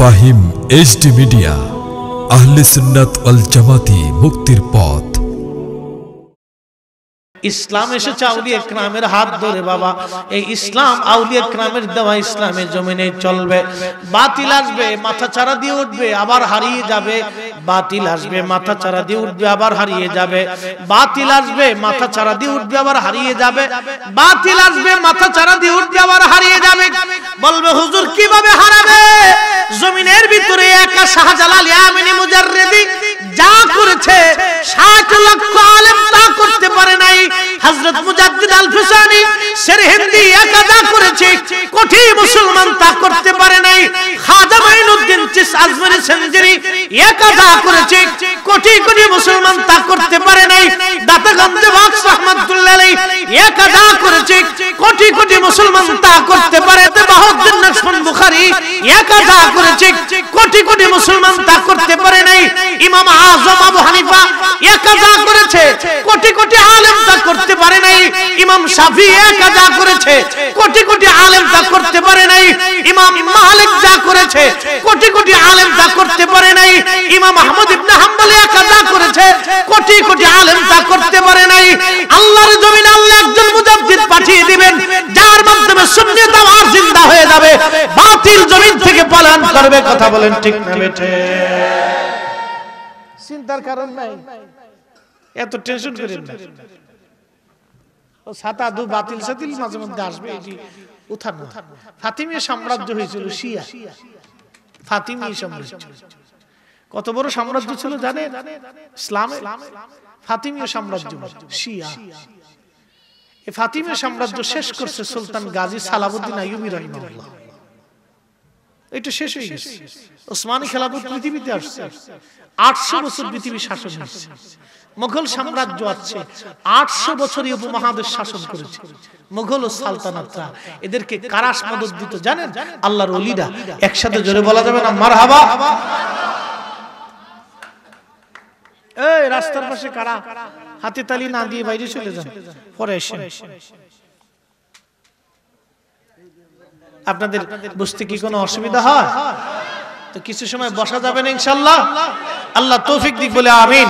Fahim H D media अहले सुन्नत अल जमाती मुक्तर पथ ইসলাম এসেছে আউলিয়া ক্রামের হাত ধরে বাবা এই ইসলাম আউলিয়া ক্রামের দেওয়া ইসলামের জমিনে চলবে বাতিল আসবে মাথা চারা দিয়ে উঠবে আবার হারিয়ে যাবে বাতিল আসবে মাথা চারা দিয়ে উঠবে আবার হারিয়ে যাবে বাতিল আসবে মাথা চারা দিয়ে উঠবে আবার হারিয়ে যাবে বাতিল আসবে মাথা চারা দিয়ে উঠবে আবার হারিয়ে যাবে বলবে হুজুর কিভাবে হারাবে জমিনের ভিতরে একা শাহজালাল ইয়ামিনী মুজাররিদি যা করেছে 60 লক্ষ আলেম তা করতে পারে নাই হজরত মুজাদ্দিদ আল ফিসানি সেরহিন্দি একাদা করেছে কোটি মুসলমান তা করতে পারে নাই খাজা মাইনুদ্দিন চিস আজমেরি সেঞ্জুরি একাদা করেছে কোটি কোটি মুসলমান তা করতে পারে নাই দাতাগঞ্জ বক্স রহমাতুল্লাহ আলাই একাদা করেছে কোটি কোটি মুসলমান তা করতে পারে তে বাহুদ্দিন নকশবন বুখারী একাদা করেছে কোটি কোটি মুসলমান তা করতে পারে নাই ইমাম আযম আবু হানিফা একাদা করেছে কোটি কোটি আলেম তা করতে পারে নাই ইমাম সাফি একা যা করেছে কোটি কোটি আলেম তা করতে পারে নাই ইমাম মালিক যা করেছে কোটি কোটি আলেম তা করতে পারে নাই ইমাম আহমদ ইবনে হাম্বল একা যা করেছে কোটি কোটি আলেম তা করতে পারে নাই আল্লাহর জমিনে আল্লাহ একজন মুজাদ্দিদ পাঠিয়ে দিবেন যার মাধ্যমে শূন্য আমার জিন্দা হয়ে যাবে বাতিল জমিন থেকে পালন করবে কথা বলেন ঠিক না বেঠে চিন্তার কারণ নাই এত টেনশন করেন না ও বাতিল সাতিল মাঝে মধ্যে আসবে উঠানো ফাতিমি সাম্রাজ্য হয়েছিল শিয়া ফাতিমি সাম্রাজ্য কত বড় সাম্রাজ্য ছিল জানে ফাতিমীয় সাম্রাজ্য শিয়া এই ফাতিমীয় সাম্রাজ্য শেষ করছে সুলতান গাজী সালাবুদ্দিন আইয়ুবি রহিমাল্লাহ এটা শেষ হয়ে গেছে ওসমানী খেলাফত পৃথিবীতে আসছে আটশো বছর পৃথিবী শাসন আসছে মোঘল সাম্রাজ্য আছে আটশো বছরই উপমহাদেশ শাসন করেছে মোঘল ও সালতানাতরা এদেরকে কারাস মদত দিত জানেন আল্লাহর অলিরা একসাথে জোরে বলা যাবে না মার হাবা এই রাস্তার পাশে কারা হাতে তালি না দিয়ে বাইরে চলে যান পরে এসে আপনাদের বুঝতে কি কোনো অসুবিধা হয় তো কিছু সময় বসা যাবে না ইনশাল্লাহ আল্লাহ তৌফিক দিক বলে আমিন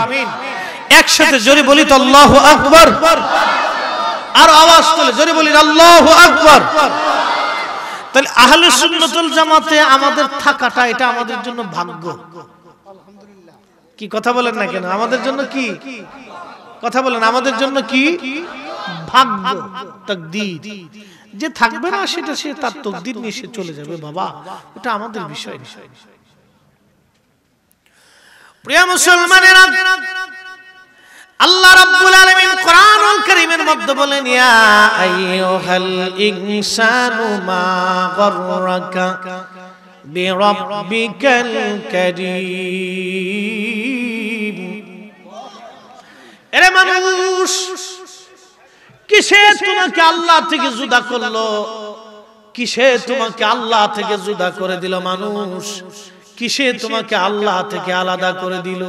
একসাথে জোরে বলি তো আল্লাহ আকবর আর আওয়াজ তোলে জোরে বলি আল্লাহ আকবর তাহলে আহলে সুন্নতুল জামাতে আমাদের থাকাটা এটা আমাদের জন্য ভাগ্য কি কথা বলেন না কেন আমাদের জন্য কি কথা বলেন আমাদের জন্য কি ভাগ্য তকদির যে থাকবে না সেটা সে তার তকদির নিয়ে সে চলে যাবে বাবা এটা আমাদের বিষয় বিষয় প্রিয় মুসলমানেরা আল্লাহ রাব্বুল আলামিন কোরআনুল কারীমের মধ্যে বলেন ইয়া আইয়ুহাল ইনসানু মা গররাকা বিরাব্বিকাল কারীম আরে মানুষ কিসে তোমাকে আল্লাহ থেকে জুদা করলো কিসে তোমাকে আল্লাহ থেকে জুদা করে দিল মানুষ কিসে তোমাকে আল্লাহ থেকে আলাদা করে দিল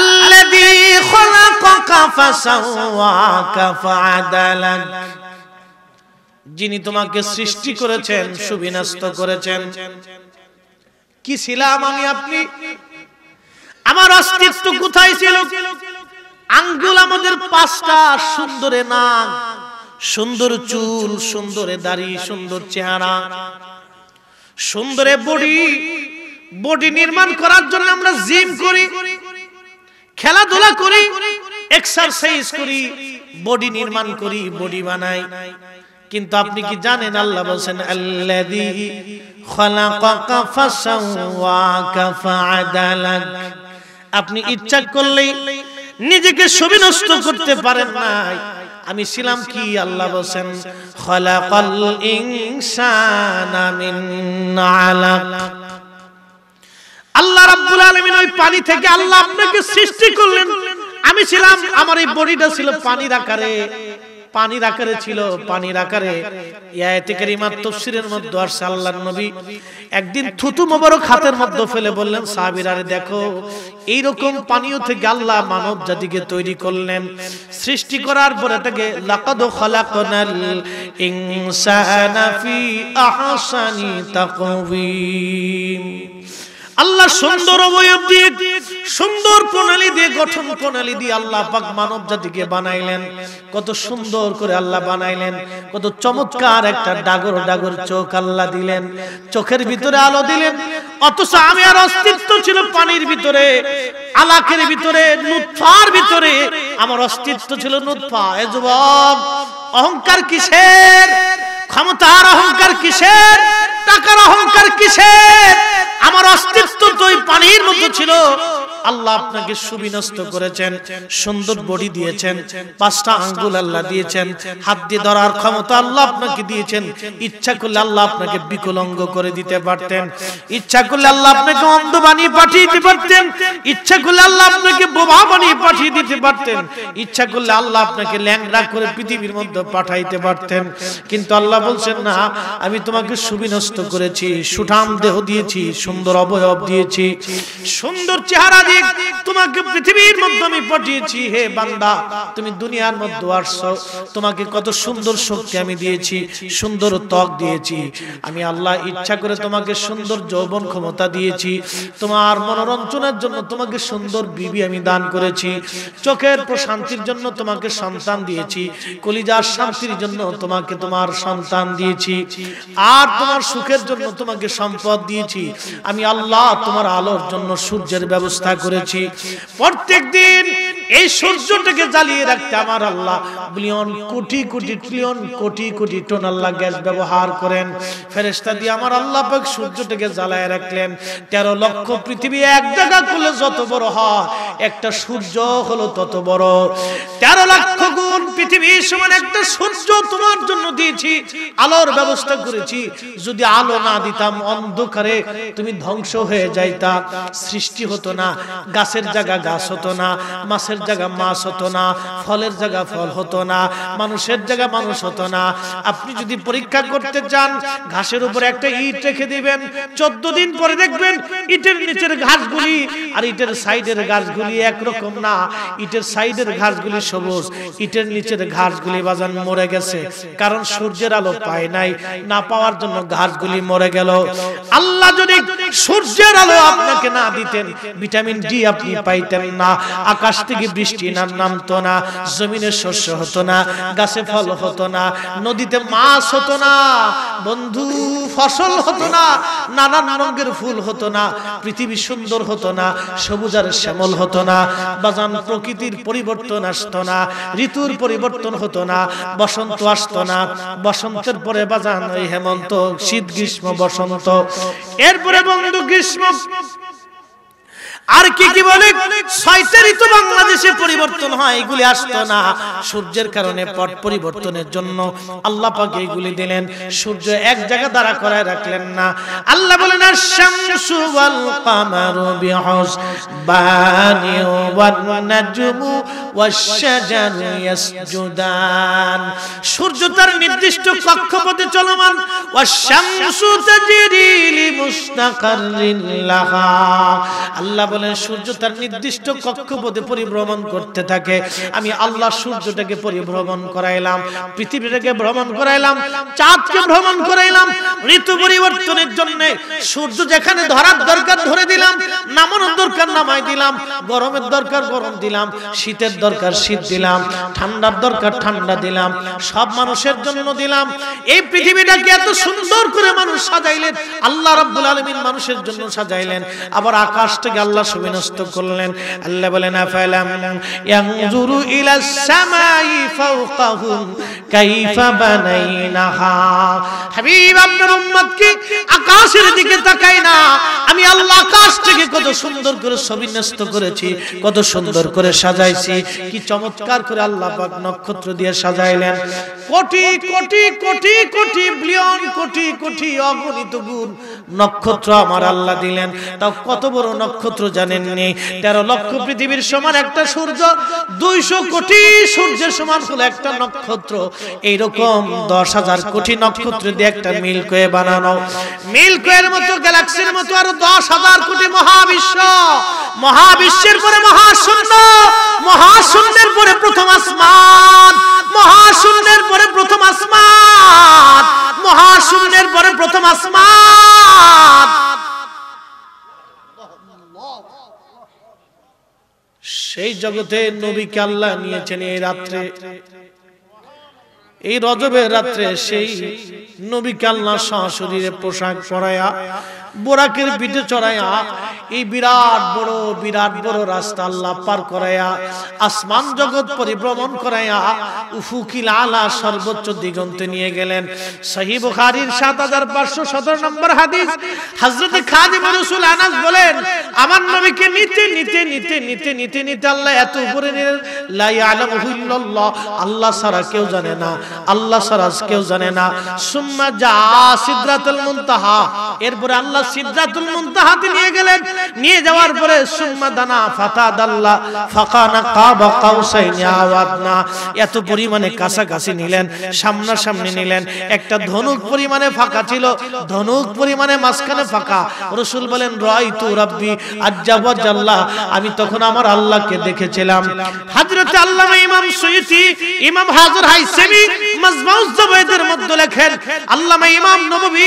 الذي خلقك فسواك فعدلك যিনি তোমাকে সৃষ্টি করেছেন সুবিন্যস্ত করেছেন কি ছিলাম আমি আপনি আমার অস্তিত্ব কোথায় ছিল আঙ্গুল আমাদের পাঁচটা সুন্দরে নাক সুন্দর চুল সুন্দরে দাড়ি সুন্দর চেহারা সুন্দরে বডি বডি নির্মাণ করার জন্য আমরা জিম করি খেলাধুলা করি এক্সারসাইজ করি বডি নির্মাণ করি বডি বানাই কিন্তু আপনি কি জানেন আল্লাহ বলছেন আপনি ইচ্ছা করলেই নিজেকে সুবিনষ্ট করতে পারেন নাই আমি ছিলাম কি আল্লাহ বলছেন খলাকাল ইনসানা মিন আলাক ওই পানি থেকে আল্লাহ আপনাকে সৃষ্টি করলেন আমি ছিলাম আমার এই বডিটা ছিল পানি আকারে পানির আকারে ছিল পানির আকারে ইয়াতে কারিমা তাফসীরের মধ্যে আর আল্লাহর নবী একদিন থুতু মোবারক হাতের মধ্যে ফেলে বললেন আরে দেখো এই রকম পানীয় থেকে আল্লাহ মানব জাতিকে তৈরি করলেন সৃষ্টি করার পরে থেকে লাকাদ খলাকনাল ইনসানা ফি আহসানি তাকওয়িম আল্লাহ সুন্দর অবয়ব দিয়ে সুন্দর প্রণালী দিয়ে গঠন প্রণালী দিয়ে আল্লাহ পাক মানব জাতিকে বানাইলেন কত সুন্দর করে আল্লাহ বানাইলেন কত চমৎকার একটা ডাগর ডাগর চোখ আল্লাহ দিলেন চোখের ভিতরে আলো দিলেন অথচ আমি আর অস্তিত্ব ছিল পানির ভিতরে আলাকের ভিতরে নুৎফার ভিতরে আমার অস্তিত্ব ছিল নুৎফা এ যুবক অহংকার কিসের ক্ষমতার অহংকার কিসের টাকার অহংকার কিসের আমার অস্তিত্ব তো পানির মতো ছিল আল্লাহ আপনাকে সুবিন্যস্ত করেছেন সুন্দর বডি দিয়েছেন পাঁচটা আঙ্গুল আল্লাহ দিয়েছেন হাত দিয়ে ধরার ক্ষমতা আল্লাহ আপনাকে দিয়েছেন ইচ্ছা করলে আল্লাহ আপনাকে বিকলঙ্গ করে দিতে পারতেন ইচ্ছা করলে আল্লাহ আপনাকে অন্ধ বানিয়ে পাঠিয়ে দিতে পারতেন ইচ্ছা করলে আল্লাহ আপনাকে বোমা বানিয়ে পাঠিয়ে দিতে পারতেন ইচ্ছা করলে আল্লাহ আপনাকে ল্যাংরা করে পৃথিবীর মধ্যে পাঠাইতে পারতেন কিন্তু আল্লাহ বলছেন না আমি তোমাকে সুবিন্যস্ত করেছি সুঠাম দেহ দিয়েছি সুন্দর অবয়ব দিয়েছি সুন্দর চেহারা সারাদিক তোমাকে পৃথিবীর মধ্যে আমি পাঠিয়েছি হে বান্দা তুমি দুনিয়ার মধ্যে আসছো তোমাকে কত সুন্দর শক্তি আমি দিয়েছি সুন্দর ত্বক দিয়েছি আমি আল্লাহ ইচ্ছা করে তোমাকে সুন্দর যৌবন ক্ষমতা দিয়েছি তোমার মনোরঞ্জনের জন্য তোমাকে সুন্দর বিবি আমি দান করেছি চোখের প্রশান্তির জন্য তোমাকে সন্তান দিয়েছি কলিজার শান্তির জন্য তোমাকে তোমার সন্তান দিয়েছি আর তোমার সুখের জন্য তোমাকে সম্পদ দিয়েছি আমি আল্লাহ তোমার আলোর জন্য সূর্যের ব্যবস্থা করেছি প্রত্যেক দিন এই সূর্যটাকে জ্বালিয়ে রাখতে আমার আল্লাহ বিলিয়ন কোটি কোটি ট্রিলিয়ন কোটি কোটি টন আল্লাহ গ্যাস ব্যবহার করেন ফেরেস্তা দিয়ে আমার আল্লাহ পাক সূর্যটাকে জ্বালায় রাখলেন ১৩ লক্ষ পৃথিবী এক জায়গা করলে যত বড় হয় একটা সূর্য হলো তত বড় ১৩ লক্ষ গুণ পৃথিবী সমান একটা সূর্য তোমার জন্য দিয়েছি আলোর ব্যবস্থা করেছি যদি আলো না দিতাম অন্ধকারে তুমি ধ্বংস হয়ে যাইতা সৃষ্টি হতো না গাছের জায়গা গাছ হতো না মাছের মাছের জায়গা মাছ হতো না ফলের জায়গা ফল হতো না মানুষের জায়গা মানুষ হতো না আপনি যদি পরীক্ষা করতে চান ঘাসের উপর একটা ইট রেখে দিবেন চোদ্দ দিন পরে দেখবেন ইটের নিচের ঘাসগুলি আর ইটের সাইডের ঘাসগুলি একরকম না ইটের সাইডের ঘাসগুলি সবুজ ইটের নিচের ঘাসগুলি বাজান মরে গেছে কারণ সূর্যের আলো পায় নাই না পাওয়ার জন্য ঘাসগুলি মরে গেল আল্লাহ যদি সূর্যের আলো আপনাকে না দিতেন ভিটামিন ডি আপনি পাইতেন না আকাশ থেকে থেকে বৃষ্টি না নামতো না জমিনে শস্য হতো না গাছে ফল হতো না নদীতে মাছ হতো না বন্ধু ফসল হতো না নানা রঙের ফুল হতো না পৃথিবী সুন্দর হতো না সবুজ আর শ্যামল হতো না বাজান প্রকৃতির পরিবর্তন আসতো না ঋতুর পরিবর্তন হতো না বসন্ত আসতো না বসন্তের পরে বাজান ওই হেমন্ত শীত গ্রীষ্ম বসন্ত এরপরে বন্ধু গ্রীষ্ম আর কি কি বলে ছয়টা ঋতু বাংলাদেশে পরিবর্তন হয় এগুলি আসতো না সূর্যের কারণে পট পরিবর্তনের জন্য আল্লাহ পাকে এগুলি দিলেন সূর্য এক জায়গা দাঁড়া করায় রাখলেন না আল্লাহ বলেন আর শামসু ওয়াল কামারু বিহস বানি ওয়াল নাজমু ওয়াশজারু ইয়াসজুদান সূর্য তার নির্দিষ্ট কক্ষপথে চলমান ওয়াশামসু তাজরি লিমুস্তাকাররিন লাহা আল্লাহ বলেন সূর্য তার নির্দিষ্ট কক্ষপথে পরিভ্রমণ করতে থাকে আমি আল্লাহ সূর্যটাকে পরিভ্রমণ করাইলাম পৃথিবীটাকে ভ্রমণ করাইলাম চাঁদকে ভ্রমণ করাইলাম ঋতু পরিবর্তনের জন্য সূর্য যেখানে ধরার দরকার ধরে দিলাম নামানোর দরকার নামাই দিলাম গরমের দরকার গরম দিলাম শীতের দরকার শীত দিলাম ঠান্ডার দরকার ঠান্ডা দিলাম সব মানুষের জন্য দিলাম এই পৃথিবীটাকে এত সুন্দর করে মানুষ সাজাইলেন আল্লাহ রাব্বুল আলমিন মানুষের জন্য সাজাইলেন আবার আকাশটাকে আল্লাহ আল্লাহ সুবিনস্ত করলেন আল্লাহ বলেন আফালাম ইয়ানজুরু ইলাস সামাই ফাওকাহুম কাইফা বানাইনাহা হাবিব আপনার উম্মত কি আকাশের দিকে তাকায় না আমি আল্লাহ আকাশ থেকে কত সুন্দর করে সুবিন্যস্ত করেছি কত সুন্দর করে সাজাইছি কি চমৎকার করে আল্লাহ পাক নক্ষত্র দিয়ে সাজাইলেন কোটি কোটি কোটি কোটি বিলিয়ন কোটি কোটি অগণিত গুণ নক্ষত্র আমার আল্লাহ দিলেন তাও কত বড় নক্ষত্র জানেননি তেরো লক্ষ পৃথিবীর সমান একটা সূর্য দুইশো কোটি সূর্যের সমান হলো একটা নক্ষত্র এইরকম দশ হাজার কোটি নক্ষত্র দিয়ে একটা মিল্কওয়ে বানানো মিল্কওয়ের মতো গ্যালাক্সির মতো আরো দশ হাজার কোটি মহাবিশ্ব মহাবিশ্বের পরে মহাশূন্য মহাশূন্যের পরে প্রথম আসমান মহাশূন্যের পরে প্রথম আসমান মহাশূন্যের পরে প্রথম আসমান সেই জগতে নবীকে আল্লাহ নিয়েছেন এই রাত্রে এই রজবের রাত্রে সেই নবীকে আল্লাহ শাশুড়ির পোশাক পরায়া বোরাকের পিঠে চড়াইয়া এই বিরাট বড় বিরাট বড় রাস্তা আল্লাহ পার করাইয়া আসমান জগৎ পরিভ্রমণ করাইয়া উফুকি লালা সর্বোচ্চ দিগন্তে নিয়ে গেলেন সহি বুখারীর সাত হাজার পাঁচশো সতেরো নম্বর হাদিস হজরত খাদিম রসুল আনাস বলেন আমার নবীকে নিতে নিতে নিতে নিতে নিতে নিতে আল্লাহ এত উপরে নিলেন লাই আলমহুল্লাহ আল্লাহ সারা কেউ জানে না আল্লাহ সারা কেউ জানে না সুম্মা যা সিদ্রাতুল মুনতাহা এরপরে আল্লাহ মুনতাহাতে নিয়ে গেলেন নিয়ে যাওয়ার পরে সুম্মা দানা ফাকানা কাবা কাউসাইন আওয়াদনা এত পরিমাণে নিলেন নিলেন একটা ধনুক পরিমাণে ফাঁকা ছিল ধনুক পরিমাণে মাঝখানে ফাঁকা রসুল বলেন রয় তু রব্বি আমি তখন আমার আল্লাহকে দেখেছিলাম হযরত আল্লামা ইমাম সুয়ুতি ইমাম হাজর হাইসেমি মাজমাউজ জবায়েদের মধ্যে লেখেন আল্লামা ইমাম নববী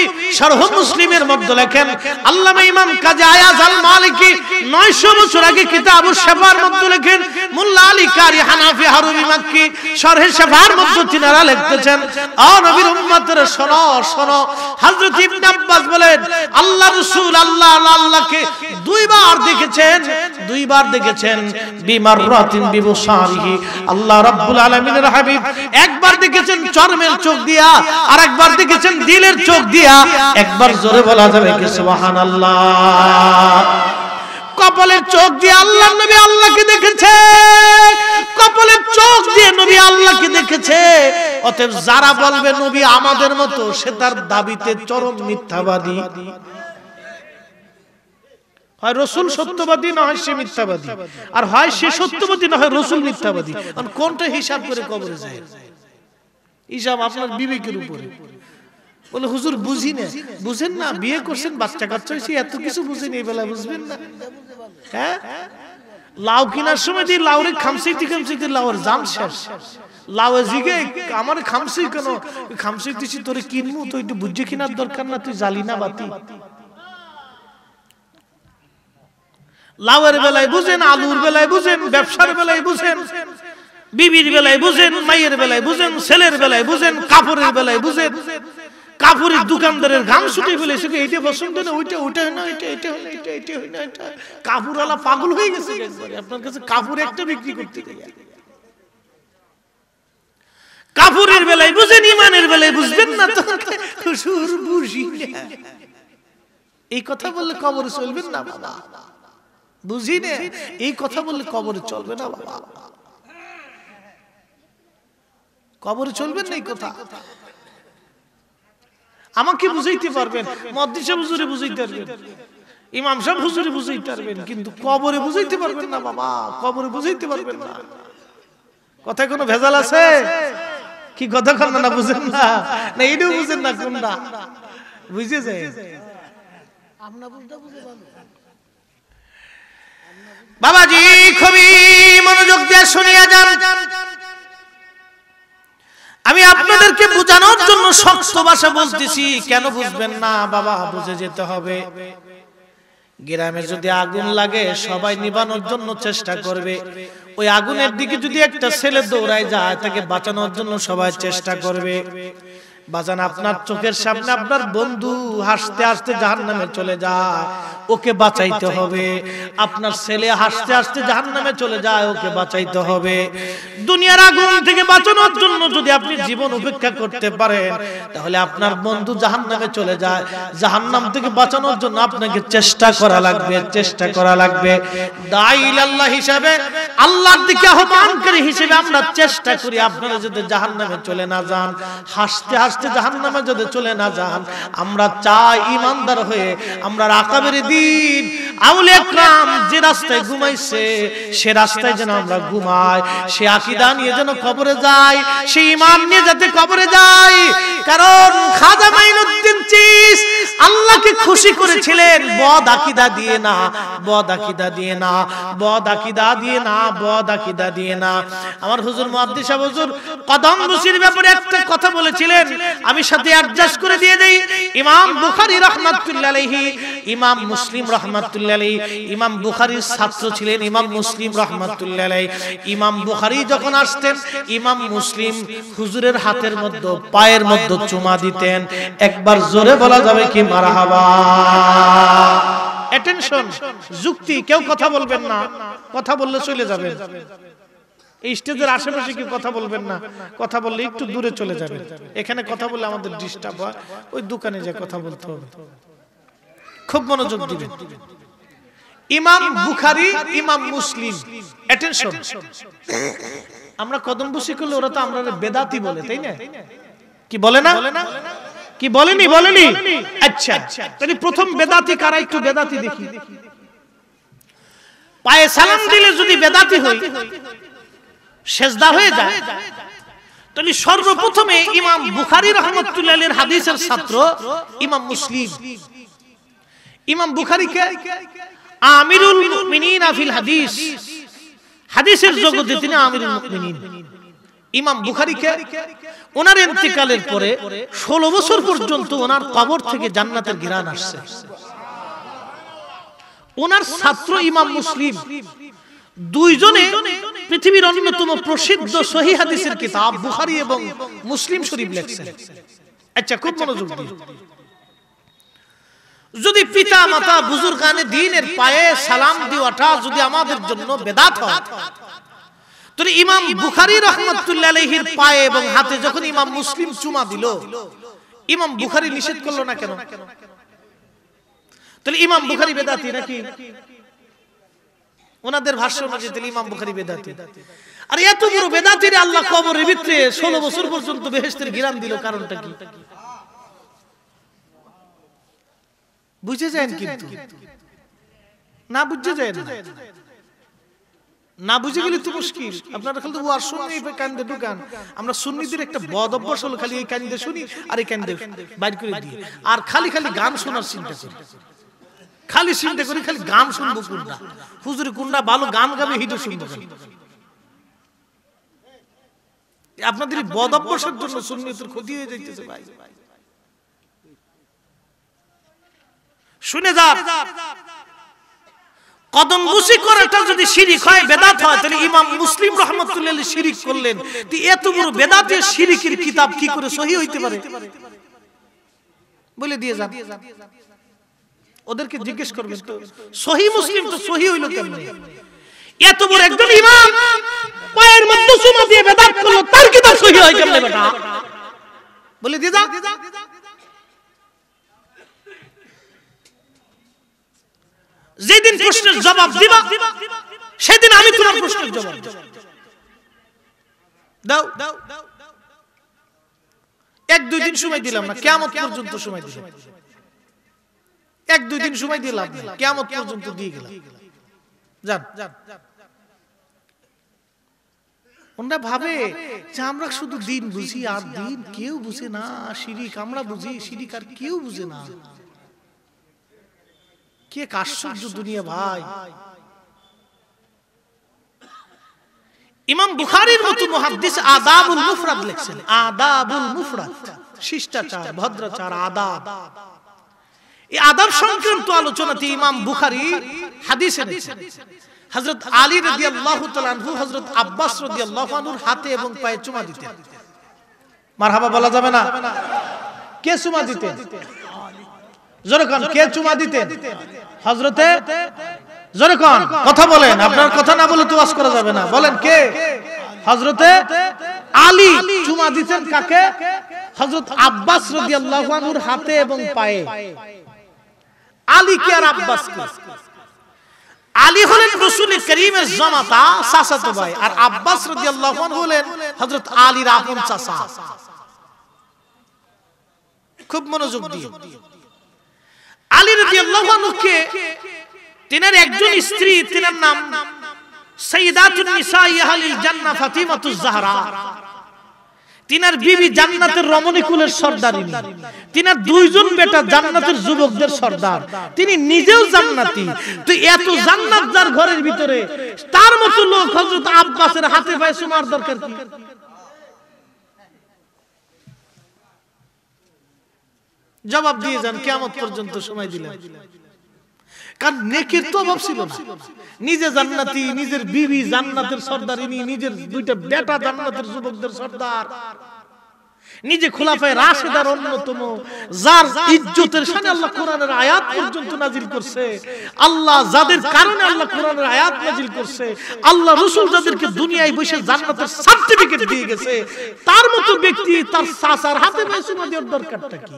মুসলিমের মধ্যে লেখেন রাখেন আল্লামা ইমাম কাজী আয়াজ আল মালিকি 900 বছর আগে কিতাব শেফার মধ্যে লেখেন মোল্লা আলী কারি হানাফি হারুবি মাক্কি শরহে শেফার মধ্যে তিনারা লিখতেছেন আ নবীর উম্মতের শোনো শোনো হযরত ইবনে আব্বাস বলেন আল্লাহ রাসূল আল্লাহ আল্লাহকে দুইবার দেখেছেন দুইবার দেখেছেন বিমাররাতিন বিবসারিহি আল্লাহ রাব্বুল আলামিনের হাবিব একবার দেখেছেন চরমের চোখ দিয়া আর একবার দেখেছেন দিলের চোখ দিয়া একবার জোরে বলা যাবে কি সোহান কপালের চোখ দিয়ে আল্লাহ নবী আল্লাহকে দেখেছে কপালের চোখ দিয়ে নবী আল্লাহকে দেখেছে অতএব যারা বলবে নবী আমাদের মতো সে তার দাবিতে চরম মিথ্যাবাদী হয় রসুল সত্যবাদী না হয় সে মিথ্যাবাদী আর হয় সে সত্যবাদী না হয় রসুল মিথ্যাবাদী কোনটা হিসাব করে কবরে যায় হিসাব আপনার বিবেকের উপরে বলে হুজুর বুঝি না বুঝেন না বিয়ে করছেন বাচ্চা কাচ্চা হয়েছে এত কিছু বুঝেন এই বেলা বুঝবেন না হ্যাঁ? হ্যাঁ লাউ কিনার সময় দিয়ে লাউরে খামসিটি খামসিটি লাউর জাম শেষ জিগে আমার কেন দিছি তোরে তো একটু বুঝে দরকার না তুই জালি না বাতি লাউয়ের বেলায় বুঝেন আলুর বেলায় বুঝেন ব্যবসার বেলায় বুঝেন বিবির বেলায় বুঝেন মায়ের বেলায় বুঝেন ছেলের বেলায় বুঝেন কাপড়ের বেলায় বুঝেন কাপুরের দোকানদারের গান শুটে ফেলেছে এটা পছন্দ না ওইটা ওইটা না এটা এটা হয় না এটা এটা হয় না এটা কাপড়ওয়ালা পাগল হয়ে গেছে আপনার কাছে কাপুর একটা বিক্রি করতে গিয়ে কাপুরের বেলায় বুঝেন ইমানের বেলায় বুঝবেন না তো সুর বুঝি না এই কথা বললে কবর চলবেন না বাবা বুঝি না এই কথা বললে কবর চলবে না বাবা কবর চলবেন না এই কথা আমাকে বুঝাইতে পারবেন মদ্দিসে হুজুরে বুঝাইতে পারবেন ইমাম সাহেব হুজুরে বুঝাইতে পারবেন কিন্তু কবরে বুঝাইতে পারবেন না বাবা কবরে বুঝাইতে পারবেন না কথায় কোনো ভেজাল আছে কি কথা কন না বুঝেন না না এটাও বুঝেন না কোনটা বুঝে যায় বাবাজি খুবই মনোযোগ দিয়ে শুনিয়া যান আমি আপনাদেরকে বোঝানোর জন্য শক্ত ভাষা বলতেছি কেন বুঝবেন না বাবা বুঝে যেতে হবে গ্রামে যদি আগুন লাগে সবাই নিবানোর জন্য চেষ্টা করবে ওই আগুনের দিকে যদি একটা ছেলে দৌড়ায় যায় তাকে বাঁচানোর জন্য সবাই চেষ্টা করবে বাজান আপনার চোখের সামনে আপনার বন্ধু হাসতে হাসতে জাহান নামে চলে যায় ওকে বাঁচাইতে হবে আপনার ছেলে হাসতে হাসতে জাহান নামে চলে যায় ওকে বাঁচাইতে হবে দুনিয়ার আগুন থেকে বাঁচানোর জন্য যদি আপনি জীবন উপেক্ষা করতে পারেন তাহলে আপনার বন্ধু জাহান নামে চলে যায় জাহান নাম থেকে বাঁচানোর জন্য আপনাকে চেষ্টা করা লাগবে চেষ্টা করা লাগবে দাইল আল্লাহ হিসাবে আল্লাহর দিকে আহ্বানকারী হিসেবে আমরা চেষ্টা করি আপনারা যদি জাহান নামে চলে না যান হাসতে হাসতে জাহান নামে যদি চলে না যান আমরা চাই ইমানদার হয়ে আমরা রাকাবের দিকে আউলে যে রাস্তায় ঘুমাইছে সে রাস্তায় যেন আমরা ঘুমাই সে আকিদা নিয়ে যেন কবরে যাই সে নিয়ে যাতে কবরে যাই কারণ খাজা মাইনুদ্দিন চিস আল্লাহকে খুশি করেছিলেন বদ আকিদা দিয়ে না বদ আকিদা দিয়ে না বদ আকিদা দিয়ে না বদ আকিদা দিয়ে না আমার হুজুর মুহাদ্দিস হুজুর কদম বসির ব্যাপারে একটা কথা বলেছিলেন আমি সাথে অ্যাডজাস্ট করে দিয়ে দেই ইমাম বুখারী রাহমাতুল্লাহ আলাইহি ইমাম মুসলিম রহমাতুল্লাহ ইমাম বুখারির ছাত্র ছিলেন ইমাম মুসলিম রহমাতুল্লাহ ইমাম বুখারি যখন আসতেন ইমাম মুসলিম হুজুরের হাতের মধ্যে পায়ের মধ্যে চুমা দিতেন একবার জোরে বলা যাবে কি মারাহাবা অ্যাটেনশন যুক্তি কেউ কথা বলবেন না কথা বললে চলে যাবে এই স্টেজের আশেপাশে কি কথা বলবেন না কথা বললে একটু দূরে চলে যাবে এখানে কথা বললে আমাদের ডিস্টার্ব হয় ওই দোকানে যে কথা বলতে হবে খুব মনোযোগ দিবেন ইমাম বুখারি ইমাম মুসলিম অ্যাটেনশন আমরা কদম বসি করলে ওরা তো আমরা বেদাতি বলে তাই না কি বলে না কি বলেনি বলেনি আচ্ছা।, আচ্ছা তাহলে প্রথম বেদাতি কারা একটু বেদাতি দেখি পায়ে সালাম দিলে যদি বেদাতি হয় সেজদা হয়ে যায় তাহলে সর্বপ্রথমে ইমাম বুখারি রহমতুল্লাহ হাদিসের ছাত্র ইমাম মুসলিম ইমাম বুখারীকে আমিরুল মুমিনিন আফিল হাদিস হাদিসের জগতে তিনি আমিরুল মুমিনিন ইমাম বুখারীকে ওনার ইন্তিকালের পরে ১৬ বছর পর্যন্ত ওনার কবর থেকে জান্নাতের গিরান আসছে ওনার ছাত্র ইমাম মুসলিম দুইজনে পৃথিবীর অন্যতম প্রসিদ্ধ সহি হাদিসের কিতাব বুখারী এবং মুসলিম শরীফ লেখছেন আচ্ছা, আচ্ছা খুব মনোযোগ দিয়ে যদি পিতা মাতা গানে দিনের পায়ে সালাম দেওয়াটা যদি আমাদের জন্য বেদাত হয় ইমাম বুখারি রহমতুল্লাহ পায়ে এবং হাতে যখন ইমাম মুসলিম চুমা দিল ইমাম বুখারি নিষেধ করলো না কেন তাহলে ইমাম বুখারি বেদাতি নাকি ওনাদের ভাষ্য অনুযায়ী ইমাম বুখারি বেদাতি আর এত বড় বেদাতির আল্লাহ কবরের ভিতরে ষোলো বছর পর্যন্ত বেহেস্তের গিরান দিল কারণটা কি বুঝে যায় কিন্তু না বুঝে যায় না না বুঝে গেলে তো মুশকিল আপনারা খালি ও আর শুননি কান্দে ঢুকান আমরা সুন্নিদের একটা বদ অভ্যাস হলো খালি এই কান্দে শুনি আর এই কান্দে বাইর করে দিই আর খালি খালি গান শোনার চিন্তা করি খালি চিন্তা করি খালি গান শুনবো কুন্ডা হুজুরি কুন্ডা ভালো গান গাবে হিটো শুনবো আপনাদের বদ অভ্যাসের জন্য সুন্নিদের ক্ষতি হয়ে যাইতেছে ভাই ভাই শুনে যা কদম গুসি করাটা যদি শিরিক হয় বেদাত হয় তাহলে ইমাম মুসলিম রহমতুল্লাহ শিরিক করলেন এত বড় বেদাতের শিরিকের কিতাব কি করে সহি হইতে পারে বলে দিয়ে যান ওদেরকে জিজ্ঞেস করবেন তো সহি মুসলিম তো সহি হইল কেমন এত বড় একজন ইমাম পায়ের মধ্যে সুমা দিয়ে বেদাত করলো তার কিতাব সহি হয় কেমন বেটা বলে দিয়ে যান যেদিন প্রশ্নের জবাব দিবা সেদিন আমি তোমার প্রশ্নের জবাব দাও দাও এক দুই দিন সময় দিলাম না কেমন পর্যন্ত সময় দিলাম এক দুই দিন সময় দিলাম কেমন পর্যন্ত দিয়ে গেলাম যান ওনারা ভাবে যে আমরা শুধু দিন বুঝি আর দিন কেউ বুঝে না শিরিক আমরা বুঝি শিরিক আর কেউ বুঝে না কে কাশ্যপ যুদ্ধ নিয়ে ভাই ইমাম বুখারির মতো মহাদিস আদাবুল মুফরাদ লিখছেন আদাবুল মুফরাদ শিষ্টাচার ভদ্রাচার আদাব এই আদাব সংক্রান্ত আলোচনাতে ইমাম বুখারী হাদিসে হযরত আলী রাদিয়াল্লাহু তাআলা আনহু হযরত আব্বাস রাদিয়াল্লাহু আনহুর হাতে এবং পায়ে চুমা দিতেন মারহাবা বলা যাবে না কে চুমা দিতেন জোরে কান কে চুমা দিতেন হজরতে জোরেকন কথা বলেন আপনার কথা না বলে তো করা যাবে না বলেন কে হজরতে আলী চুমা দিতেন কাকে হজরত আব্বাস রদি আল্লাহানুর হাতে এবং পায়ে আলী কে আর আব্বাস আলী হলেন রসুল করিমের সাসাতো ভাই আর আব্বাস রদি আল্লাহ হলেন হজরত আলীর আপন খুব মনোযোগ দিয়ে আলী রাজি আল্লাহকে তিনের একজন স্ত্রী তিনের নাম রমণী কুলের জান্নাতের যুবকদের সর্দার তিনি নিজেও এত জান্নাত ঘরের ভিতরে তার মতো লোক হজরত আব্বাসের হাতে পায়ে সুমার দরকার জবাব দিয়ে যান কেমন পর্যন্ত সময় দিলেন কারণ নেকির তো অভাব ছিল না নিজে জান্নাতি নিজের বিবি জান্নাতের নিজের দুইটা বেটা জান্নাতের যুবকদের সর্দার নিজে খোলাফায় রাশেদার অন্যতম যার ইজ্জতের সাথে আল্লাহ কোরআনের আয়াত পর্যন্ত নাজিল করছে আল্লাহ যাদের কারণে আল্লাহ কোরআনের আয়াত নাজিল করছে আল্লাহ রসুল যাদেরকে দুনিয়ায় বসে জান্নাতের সার্টিফিকেট দিয়ে গেছে তার মতো ব্যক্তি তার চাচার হাতে বসে দরকারটা কি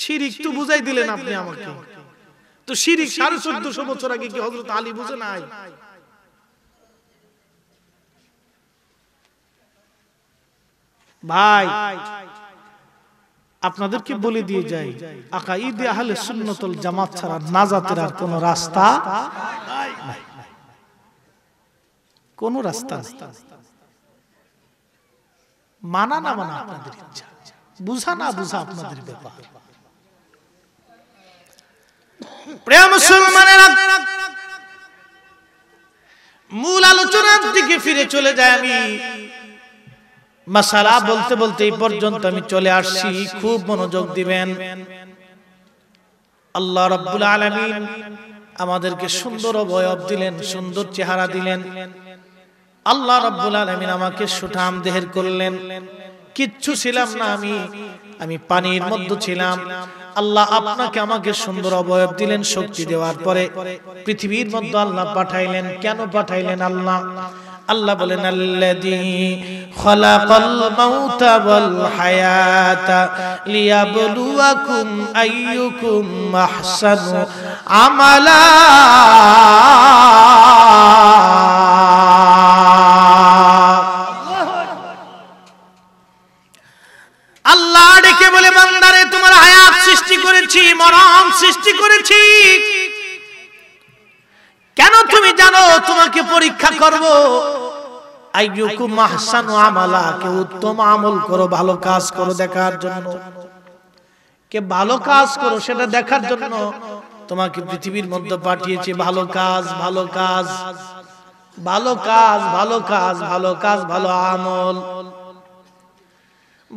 শিরিক তো বুঝাই দিলেন আপনি আমাকে তো শিরিক সাড়ে চোদ্দশো বছর আগে কি হজরত আলী বুঝে নাই ভাই আপনাদেরকে বলে দিয়ে যাই আকা ঈদ আহলে সুন্নতল জামাত ছাড়া নাজাতের আর কোনো রাস্তা কোনো রাস্তা মানা না মানা আপনাদের ইচ্ছা বুঝা না বুঝা আপনাদের ব্যাপার মূল আলোচনার দিকে ফিরে চলে যায় আমি মাসালা বলতে বলতে এই পর্যন্ত আমি চলে আসছি খুব মনোযোগ দিবেন আল্লাহ রব্বুল আলামিন আমাদেরকে সুন্দর অবয়ব দিলেন সুন্দর চেহারা দিলেন আল্লাহ রব্বুল আলমিন আমাকে সুঠাম দেহের করলেন কিচ্ছু ছিলাম না আমি আমি পানির মধ্যে ছিলাম আল্লাহ আপনাকে আমাকে সুন্দর অবয়ব দিলেন শক্তি দেওয়ার পরে পৃথিবীর মধ্যে আল্লাহ পাঠাইলেন কেন পাঠাইলেন আল্লাহ আল্লাহ বলেন আল্লাহ হায়াতা লিয়াবলুয়াকুম আমালা করেছি মরম সৃষ্টি করেছি কেন তুমি জানো তোমাকে পরীক্ষা করব উত্তম আমল করো ভালো কাজ করো দেখার জন্য কে ভালো কাজ করো সেটা দেখার জন্য তোমাকে পৃথিবীর মধ্যে পাঠিয়েছে ভালো কাজ ভালো কাজ ভালো কাজ ভালো কাজ ভালো কাজ ভালো আমল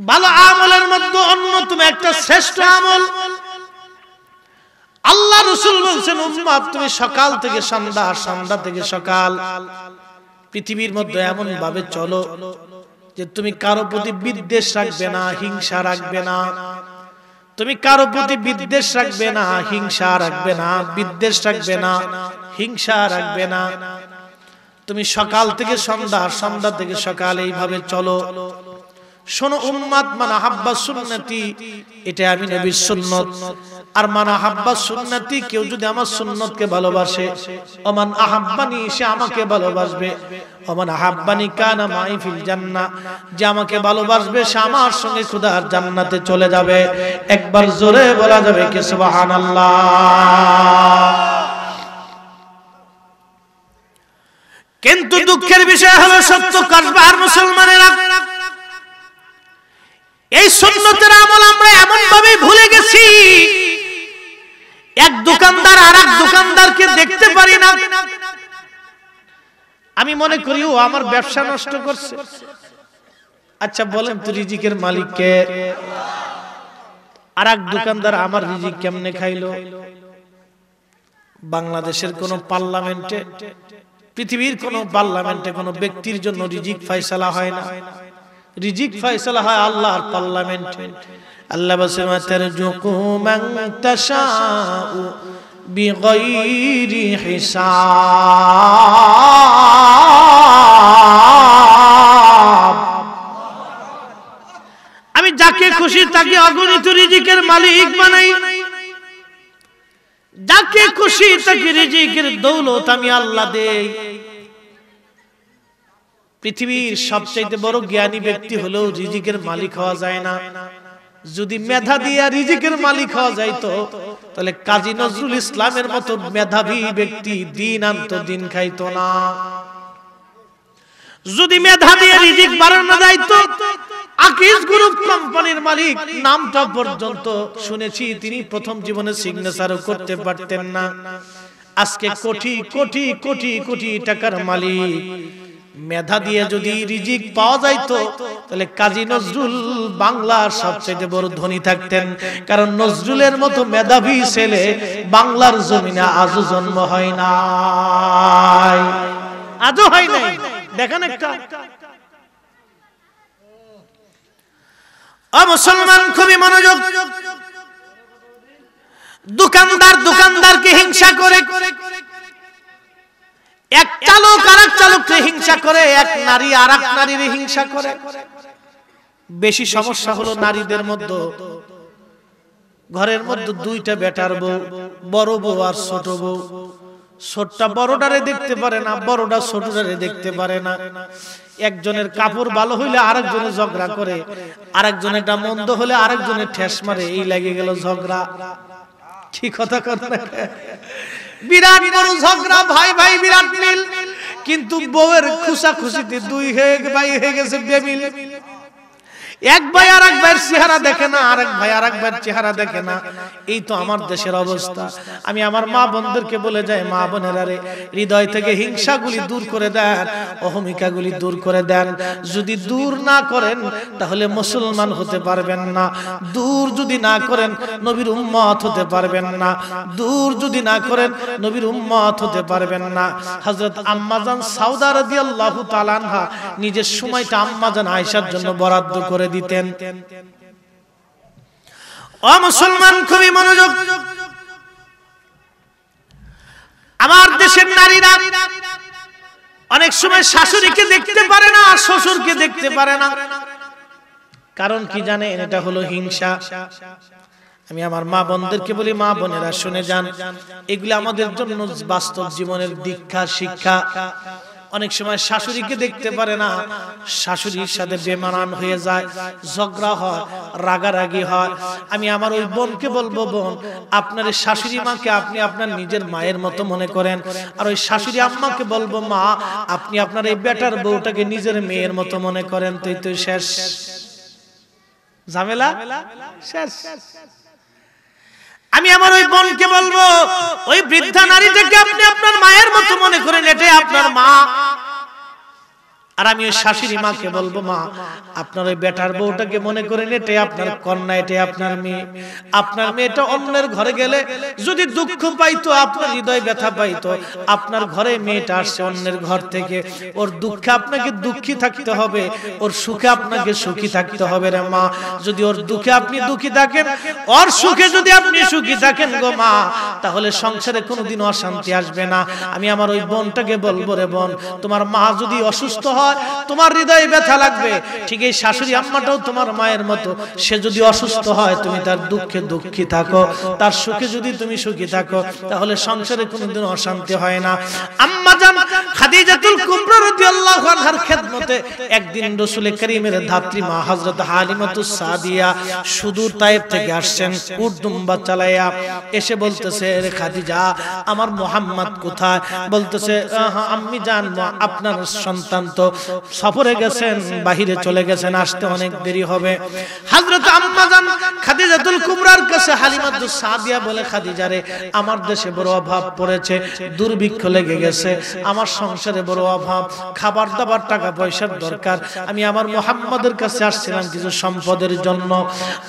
ভালো আমলের মধ্যে অন্যতম একটা শ্রেষ্ঠ আমল আল্লাহ রসুল বলছেন উম্মাদ তুমি সকাল থেকে সন্ধ্যা সন্ধ্যা থেকে সকাল পৃথিবীর মধ্যে এমন ভাবে চলো যে তুমি কারো প্রতি বিদ্বেষ রাখবে না হিংসা রাখবে না তুমি কারো প্রতি বিদ্বেষ রাখবে না হিংসা রাখবে না বিদ্বেষ রাখবে না হিংসা রাখবে না তুমি সকাল থেকে সন্ধ্যা সন্ধ্যা থেকে সকাল এইভাবে চলো শোনো উম্মাদ মানা হাব্বা সুন্নতি এটা আমি নবীর সুন্নত আর মানা হাব্বা সুন্নতি কেউ যদি আমার সুন্নতকে ভালোবাসে অমান আহাব্বানি সে আমাকে ভালোবাসবে অমান আহাব্বানি কানা মাই ফিল জান্না যে আমাকে ভালোবাসবে সে আমার সঙ্গে খুদার জান্নাতে চলে যাবে একবার জোরে বলা যাবে কে সুবহানাল্লাহ কিন্তু দুঃখের বিষয় হলো সত্য কাজবার মুসলমানেরা এই সুন্নতের আমল আমরা এমন ভাবে ভুলে গেছি এক দোকানদার আর এক দোকানদারকে দেখতে পারি না আমি মনে করি ও আমার ব্যবসা নষ্ট করছে আচ্ছা বলেন তো রিজিকের মালিক কে আর এক দোকানদার আমার রিজিক কেমনে খাইলো বাংলাদেশের কোন পার্লামেন্টে পৃথিবীর কোন পার্লামেন্টে কোন ব্যক্তির জন্য রিজিক ফাইসালা হয় না রিজিক ফয়সালা হয় আল্লাহর পার্লামেন্টে আল্লাহ বসে মাতার জুকু মাংতাশাউ বিগাইরি হিসাব আমি যাকে খুশি তাকে অগণিত রিজিকের মালিক বানাই যাকে খুশি তাকে রিজিকের দৌলত আমি আল্লাহ দেই পৃথিবীর সবচাইতে বড় জ্ঞানী ব্যক্তি হলেও রিজিকের মালিক হওয়া যায় না যদি মেধা দিয়া রিজিকের মালিক হওয়া যাইতো তাহলে কাজী নজরুল ইসলামের মতো মেধাবী ব্যক্তি দিন আনত দিন খাইতো না যদি মেধা দিয়ে রিজিক বাড়ানো যাইতো আকিজ গ্রুপ কোম্পানির মালিক নামটা পর্যন্ত শুনেছি তিনি প্রথম জীবনে সিগনেচারও করতে পারতেন না আজকে কোটি কোটি কোটি কোটি টাকার মালিক মেধা দিয়ে যদি রিজিক পাওয়া যাইত তাহলে কাজী নজরুল বাংলার সবচেয়ে বড় ধনী থাকতেন কারণ নজরুলের মতো মেধাবী ছেলে বাংলার জমিনে আজও জন্ম হয় নাই আজও হয় নাই দেখেন একটা মুসলমান খুবই মনোযোগ দোকানদার দোকানদারকে হিংসা করে করে করে এক চালক আর এক চালককে হিংসা করে এক নারী আর এক নারীর হিংসা করে বেশি সমস্যা হলো নারীদের মধ্যে ঘরের মধ্যে দুইটা বেটার বউ বড় বউ আর ছোট বউ ছোটটা বড়টারে দেখতে পারে না বড়টা ছোটটারে দেখতে পারে না একজনের কাপড় ভালো হইলে আরেকজনে ঝগড়া করে আরেকজনেরটা মন্দ হলে আরেকজনের ঠেস মারে এই লাগে গেল ঝগড়া ঠিক কথা কথা বিরাট বড় ঝগড়া ভাই ভাই বিরাট মিল কিন্তু বউয়ের খুশা খুশিতে দুই হেগ ভাই হেগেছে গেছে বেমিল এক ভাই আর এক ভাইয়ের চেহারা দেখে না আরেক ভাই আর এক ভাইয়ের চেহারা দেখে না এই তো আমার দেশের অবস্থা আমি আমার মা বন্ধুরকে বলে যাই মা বোনেরা রে হৃদয় থেকে হিংসাগুলি দূর করে দেন অহমিকাগুলি দূর করে দেন যদি দূর না করেন তাহলে মুসলমান হতে পারবেন না দূর যদি না করেন নবীর উম্মত হতে পারবেন না দূর যদি না করেন নবীর উম্মত হতে পারবেন না হযরত আম্মাজান সাউদা রাদিয়াল্লাহু তাআলা নিজের সময়টা আম্মাজান আয়েশার জন্য বরাদ্দ করে করে দিতেন ও মুসলমান খুবই মনোযোগ আমার দেশের নারীরা অনেক সময় শাশুড়িকে দেখতে পারে না আর শ্বশুরকে দেখতে পারে না কারণ কি জানে এটা হলো হিংসা আমি আমার মা বোনদেরকে বলি মা বোনেরা শুনে যান এগুলো আমাদের জন্য বাস্তব জীবনের দীক্ষা শিক্ষা অনেক সময় শাশুড়িকে দেখতে পারে না শাশুড়ির সাথে বেমানান হয়ে যায় ঝগড়া হয় রাগারাগি হয় আমি আমার ওই বোনকে বলবো বোন আপনার শাশুড়ি মাকে আপনি আপনার নিজের মায়ের মতো মনে করেন আর ওই শাশুড়ি আম্মাকে বলবো মা আপনি আপনার এই বেটার বউটাকে নিজের মেয়ের মতো মনে করেন তুই তো শেষ ঝামেলা শেষ আমি আমার ওই বোনকে বলবো ওই বৃদ্ধা নারীটাকে আপনি আপনার মায়ের মতো মনে করেন এটাই আপনার মা আর আমি ওই শাশুড়ি মাকে বলবো মা আপনার ওই বেটার বউটাকে মনে করেন এটাই আপনার কন্যা এটাই আপনার মেয়ে আপনার মেয়েটা অন্যের ঘরে গেলে যদি দুঃখ পাইতো আপনার হৃদয় ব্যথা পাইতো আপনার ঘরে মেয়েটা আসছে অন্যের ঘর থেকে ওর দুঃখে আপনাকে দুঃখী থাকতে হবে ওর সুখে আপনাকে সুখী থাকতে হবে রে মা যদি ওর দুঃখে আপনি দুঃখী থাকেন ওর সুখে যদি আপনি সুখী থাকেন গো মা তাহলে সংসারে কোনোদিন অশান্তি আসবে না আমি আমার ওই বোনটাকে বলবো রে বোন তোমার মা যদি অসুস্থ হয় তোমার হৃদয়ে ব্যথা লাগবে ঠিক এই শাশুড়ি আম্মাটাও তোমার মায়ের মতো সে যদি অসুস্থ হয় তুমি তার দুঃখে দুঃখী থাকো তার সুখে যদি তুমি সুখী থাকো তাহলে সংসারে কোনোদিন অশান্তি হয় না আম্মা জান খাদিজাতুল কুবরা রাদিয়াল্লাহু আনহার খেদমতে একদিন রাসূল কারীমের ধাত্রী মা হযরত হালিমাতুস সাদিয়া সুদূর তায়েব থেকে আসছেন উর্দুম্বা চালায়া এসে বলতেছে খাদিজা আমার মোহাম্মদ কোথায় বলতেছে আম্মি জান আপনার সন্তান তো সফরে গেছেন বাহিরে চলে গেছেন আসতে অনেক দেরি হবে হাজরত আম্মাজান খাদিজাতুল কুমরার কাছে হালিমাতুস সাদিয়া বলে খাদিজারে আমার দেশে বড় অভাব পড়েছে দুর্ভিক্ষ লেগে গেছে আমার সংসারে বড় অভাব খাবার দাবার টাকা পয়সার দরকার আমি আমার মোহাম্মদের কাছে আসছিলাম কিছু সম্পদের জন্য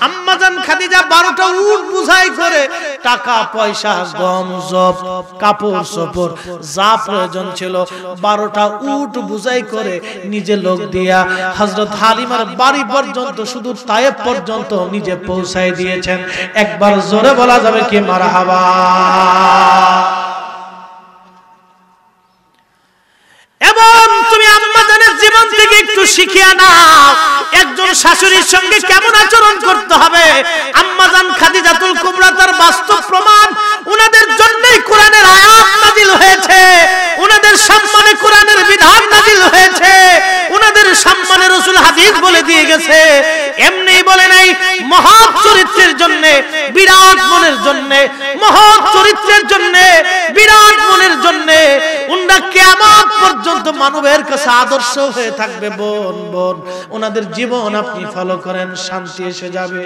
আম্মাজান খাদিজা বারোটা উট বুঝাই করে টাকা পয়সা গম জব কাপড় সপড় যা প্রয়োজন ছিল বারোটা উট বুঝাই করে নিজে লোক দিয়া হজরত হালিমার বাড়ি পর্যন্ত শুধু তায়েব পর্যন্ত নিজে পৌঁছায় দিয়েছেন একবার জোরে বলা যাবে কি মারা হাবা একটু শিখিয়া নাও একজন শাশুড়ির সঙ্গে কেমন আচরণ করতে হবে আম্মা জান খাদিজাতুল কুবরা তার বাস্তব প্রমাণ উনাদের জন্যই কোরআনের আয়াত নাযিল হয়েছে উনাদের সম্মানে কোরআনের বিধান নাযিল হয়েছে উনাদের সম্মানে রাসূল হাদিস বলে দিয়ে গেছে এমনি বলে নাই মহৎ চরিত্রের জন্য বিরাট মনের জন্য মহৎ চরিত্রের জন্য বিরাট মনের জন্য উনরা কেমন পর্যন্ত মানবের কাছে আদর্শ হয়ে থাকবে বোন বোন ওনাদের জীবন আপনি ফলো করেন শান্তি এসে যাবে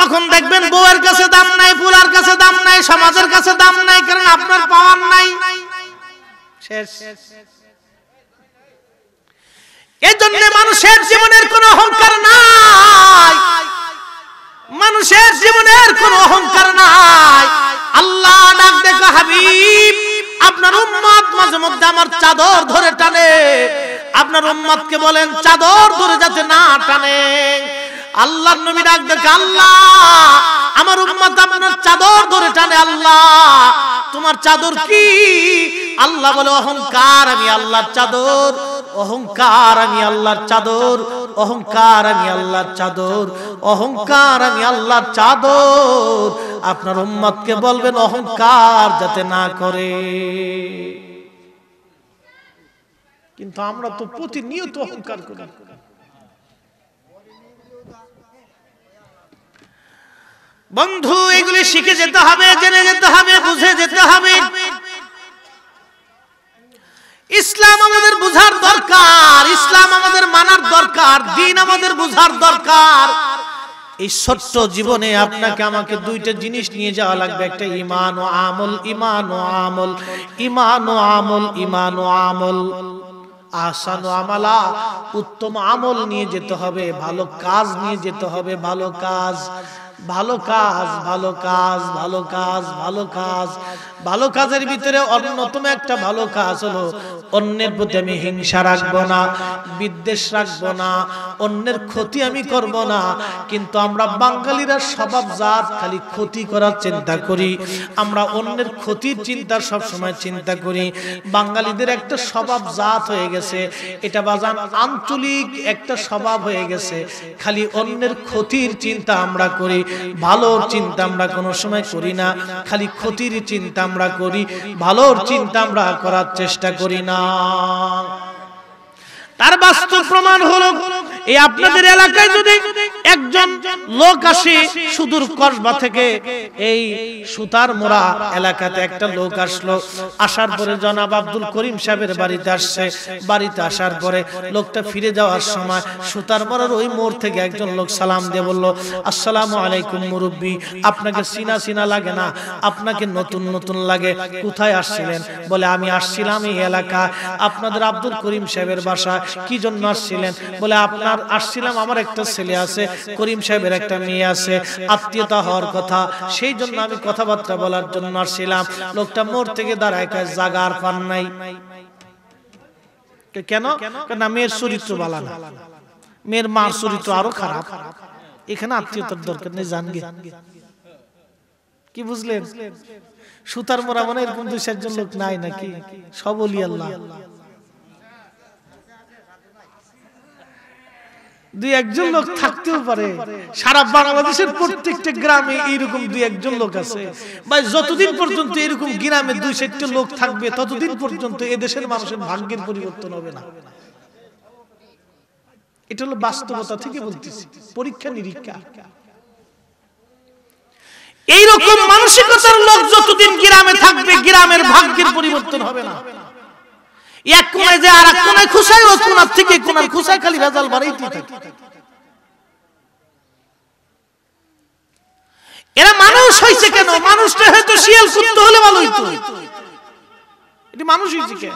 তখন দেখবেন বউয়ের কাছে দাম নাই ফুলার কাছে দাম নাই সমাজের কাছে দাম নাই কারণ আপনার পাওয়ার নাই শেষ এজন্য মানুষের জীবনের কোনো অহংকার নাই মানুষের জীবনের কোনো অহংকার নাই আল্লাহ ডাক দেখো হাবিব আপনার উম্মাদ মাঝে মধ্যে আমার চাদর ধরে টানে আপনার উম্মাদকে বলেন চাদর ধরে যাতে না টানে আল্লাহর নবী ডাক দেখে আল্লাহ আমার উম্মাদ আপনার চাদর ধরে টানে আল্লাহ তোমার চাদর কি আল্লাহ বলে অহংকার আমি আল্লাহর চাদর অহংকার আমি আল্লাহর চাদর অহংকার আমি আল্লাহর চাদর অহংকার আমি আল্লাহর চাদর আপনার উম্মতকে বলবেন অহংকার যাতে না করে কিন্তু আমরা তো প্রতিনিয়ত অহংকার করি বন্ধু এগুলি শিখে যেতে হবে জেনে যেতে হবে বুঝে যেতে হবে ইসলাম আমাদের বুঝার দরকার ইসলাম আমাদের মানার দরকার দিন আমাদের বুঝার দরকার এই ছোট্ট জীবনে আপনাকে আমাকে দুইটা জিনিস নিয়ে যাওয়া লাগবে একটা ইমান ও আমল ইমান ও আমল ইমান ও আমল ইমান ও আমল আসান আমালা উত্তম আমল নিয়ে যেতে হবে ভালো কাজ নিয়ে যেতে হবে ভালো কাজ ভালো কাজ ভালো কাজ ভালো কাজ ভালো কাজ ভালো কাজের ভিতরে অন্যতম একটা ভালো কাজ হলো অন্যের প্রতি আমি হিংসা রাখবো না বিদ্বেষ রাখবো না অন্যের ক্ষতি আমি করব না কিন্তু আমরা বাঙালিরা স্বভাব জাত খালি ক্ষতি করার চিন্তা করি আমরা অন্যের ক্ষতির চিন্তার সব সময় চিন্তা করি বাঙালিদের একটা স্বভাব জাত হয়ে গেছে এটা বাজান আঞ্চলিক একটা স্বভাব হয়ে গেছে খালি অন্যের ক্ষতির চিন্তা আমরা করি ভালোর চিন্তা আমরা কোনো সময় করি না খালি ক্ষতির চিন্তা আমরা করি ভালোর চিন্তা আমরা করার চেষ্টা করি না তার বাস্তব প্রমাণ হলো এই আপনাদের এলাকায় যদি একজন লোক আসে সুদূর কসবা থেকে এই সুতার মোড়া এলাকাতে একটা লোক আসলো আসার পরে জনাব আব্দুল করিম সাহেবের বাড়িতে আসছে বাড়িতে আসার পরে লোকটা ফিরে যাওয়ার সময় সুতার মোড়ার ওই মোড় থেকে একজন লোক সালাম দিয়ে বললো আসসালামু আলাইকুম মুরব্বী আপনাকে সিনা সিনা লাগে না আপনাকে নতুন নতুন লাগে কোথায় আসছিলেন বলে আমি আসছিলাম এই এলাকা আপনাদের আব্দুল করিম সাহেবের বাসা কি জন্য আসছিলেন বলে আপনার আর আসছিলাম আমার একটা ছেলে আছে করিম সাহেবের একটা মেয়ে আছে আত্মীয়তা হওয়ার কথা সেই জন্য আমি কথাবার্তা বলার জন্য আসছিলাম লোকটা মোর থেকে দাঁড়ায় কাজ জাগা আর পান নাই কেন কেন মেয়ের চরিত্র বলা না মেয়ের মার চরিত্র আরো খারাপ এখানে আত্মীয়তার দরকার নেই জানবে কি বুঝলেন সুতার মোরা মানে এরকম দুই চারজন লোক নাই নাকি সবলি আল্লাহ দুই একজন লোক থাকতেও পারে সারা বাংলাদেশের প্রত্যেকটা গ্রামে এইরকম দুই একজন লোক আছে ভাই যতদিন পর্যন্ত এরকম গ্রামে দুই চারটে লোক থাকবে ততদিন পর্যন্ত এদেশের মানুষের ভাগ্যের পরিবর্তন হবে না এটা হলো বাস্তবতা থেকে বলতেছি পরীক্ষা নিরীক্ষা এইরকম মানসিকতার লোক যতদিন গ্রামে থাকবে গ্রামের ভাগ্যের পরিবর্তন হবে না এক কোনায় যে আর এক কোনায় খুশাই ওই কোনার থেকে কোনার খুশাই খালি ভেজাল বাড়াইতে থাকে এরা মানুষ হইছে কেন মানুষটা হয়তো শিয়াল কুত্তে হলে ভালো হইতো এটি মানুষ হইছে কেন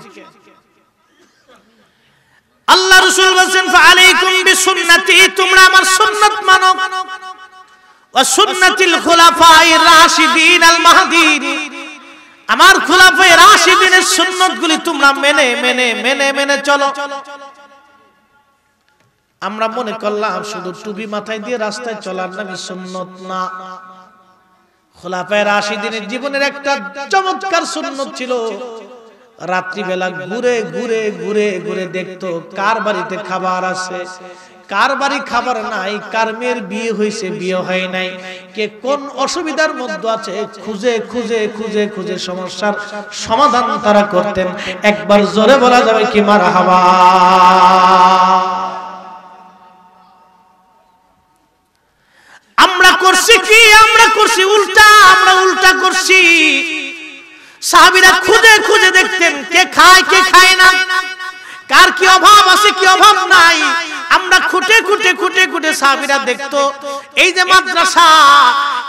আল্লাহ রাসূল বলেন ফাআলাইকুম বিসুন্নতি তোমরা আমার সুন্নাত মানো ওয়া সুন্নাতিল খুলাফায়ে রাশিদিন আল মাহদিন আমার খোলাফে রাশি দিনের সুন্নত গুলি তোমরা মেনে মেনে মেনে মেনে চলো আমরা মনে করলাম শুধু টুপি মাথায় দিয়ে রাস্তায় চলার নামই সুন্নত না খোলাফায় রাশি দিনের জীবনের একটা চমৎকার সুন্নত ছিল রাত্রিবেলা ঘুরে ঘুরে ঘুরে ঘুরে দেখতো কার বাড়িতে খাবার আছে কার বাড়ি খাবার নাই কার মেয়ের বিয়ে হয়েছে বিয়ে হয় নাই কে কোন অসুবিধার মধ্যে আছে খুঁজে খুঁজে খুঁজে খুঁজে সমস্যার সমাধান তারা করতেন একবার জোরে বলা যাবে কি মার হাওয়া আমরা করছি কি আমরা করছি উল্টা আমরা উল্টা করছি সাহাবিরা খুঁজে খুঁজে দেখতেন কে খায় কে খায় না কার কি অভাব আছে কি অভাব নাই আমরা খুঁটে খুঁটে খুঁটে খুঁটে সাহাবিরা দেখতো এই যে মাদ্রাসা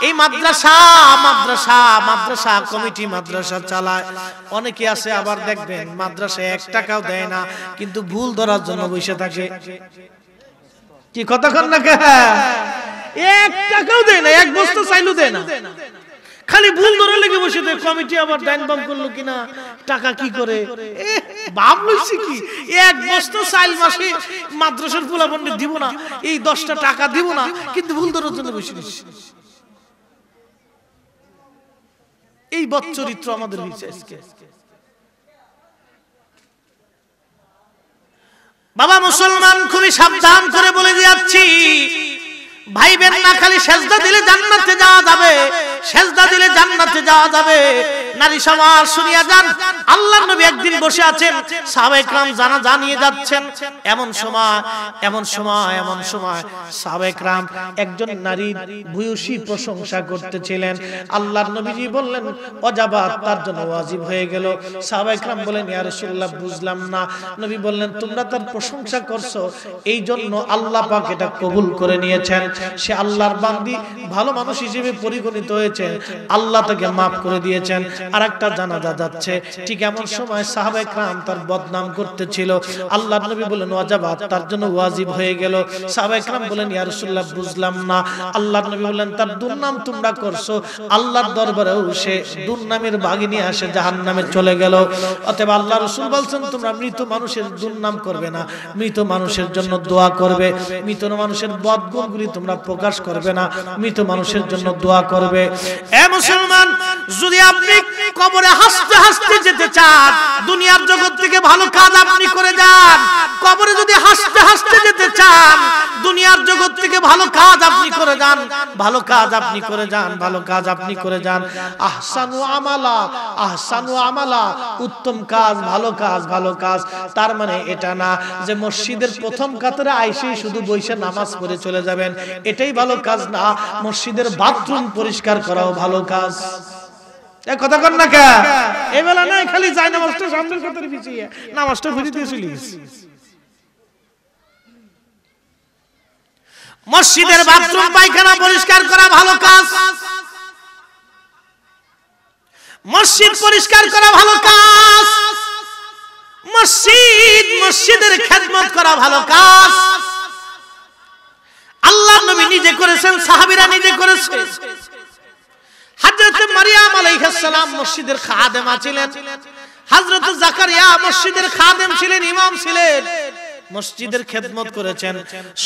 এই মাদ্রাসা মাদ্রাসা মাদ্রাসা কমিটি মাদ্রাসা চালায় অনেকে আছে আবার দেখবেন মাদ্রাসায় এক টাকাও দেয় না কিন্তু ভুল ধরার জন্য বসে থাকে কি কতক্ষণ না এক টাকাও দেয় না এক বস্তু চাইলেও দেয় না খালি ভুল ধরে লেগে বসে দেখ কমিটি আবার ডাইন বাম করলো কিনা টাকা কি করে কি এক বস্তা চাইল মাসে মাদ্রাসার দিব না এই দশটা টাকা দিব না কিন্তু ভুল ধরার জন্য বসে এই বচ্চরিত্র আমাদের হয়েছে আজকে বাবা মুসলমান খুবই সাবধান করে বলে যাচ্ছি ভাইবেন না খালি সেজদা দিলে জান্নাতে যাওয়া যাবে সেজদা দিলে জান্নাতে যাওয়া যাবে নারী সমাজ শুনিয়া যান আল্লাহ নবী একদিন বসে আছেন সাবেকরাম জানা জানিয়ে যাচ্ছেন এমন সময় এমন সময় এমন সময় সাবেকরাম একজন নারীর ভূয়সী প্রশংসা করতেছিলেন আল্লাহর নবীজি বললেন অজাবাত তার জন্য ওয়াজিব হয়ে গেল সাবেকরাম বলেন ইয়া রাসূলুল্লাহ বুঝলাম না নবী বললেন তোমরা তার প্রশংসা করছো এই জন্য আল্লাহ পাক এটা কবুল করে নিয়েছেন সে আল্লাহর বান্দি ভালো মানুষ হিসেবে পরিগণিত হয়েছে আল্লাহ তাকে মাফ করে দিয়েছেন আরেকটা একটা জানাজা যাচ্ছে ঠিক এমন সময় সাহাবে খাম তার বদনাম করতেছিল আল্লাহ নবী বলেন ওয়াজাবাদ তার জন্য ওয়াজিব হয়ে গেল সাহাবে খাম বলেন ইয়ারসুল্লাহ বুঝলাম না আল্লাহ নবী বলেন তার দুর্নাম তোমরা করছো আল্লাহর দরবারেও সে দুর্নামের বাগিনী আসে জাহান নামে চলে গেল অথবা আল্লাহ রসুল বলছেন তোমরা মৃত মানুষের দুর্নাম করবে না মৃত মানুষের জন্য দোয়া করবে মৃত মানুষের বদগুণগুলি তোমরা প্রকাশ করবে না মৃত মানুষের জন্য দোয়া করবে এ মুসলমান যদি আপনি আপনি কবরে হাসতে হাসতে যেতে চান দুনিয়ার জগৎ থেকে ভালো কাজ আপনি করে যান কবরে যদি হাসতে হাসতে যেতে চান দুনিয়ার জগৎ থেকে ভালো কাজ আপনি করে যান ভালো কাজ আপনি করে যান ভালো কাজ আপনি করে যান আহসানু আমালা আহসানু আমালা উত্তম কাজ ভালো কাজ ভালো কাজ তার মানে এটা না যে মসজিদের প্রথম কাতারে আইসেই শুধু বইসে নামাজ পড়ে চলে যাবেন এটাই ভালো কাজ না মসজিদের বাথরুম পরিষ্কার করাও ভালো কাজ কথা কর না কা এবেলা নাই খালি যায় নামাজটা সামনের কথার পিছিয়ে নামাজটা ঘুরে দিয়ে মসজিদের বাথরুম পায়খানা পরিষ্কার করা ভালো কাজ মসজিদ পরিষ্কার করা ভালো কাজ মসজিদ মসজিদের খেদমত করা ভালো কাজ আল্লাহ নবী নিজে করেছেন সাহাবিরা নিজে করেছে হাজরত মারিয়াম আলাইহিস মসজিদের খাদেমা ছিলেন হযরত জাকারিয়া মসজিদের খাদেম ছিলেন ইমাম ছিলেন মসজিদের খেদমত করেছেন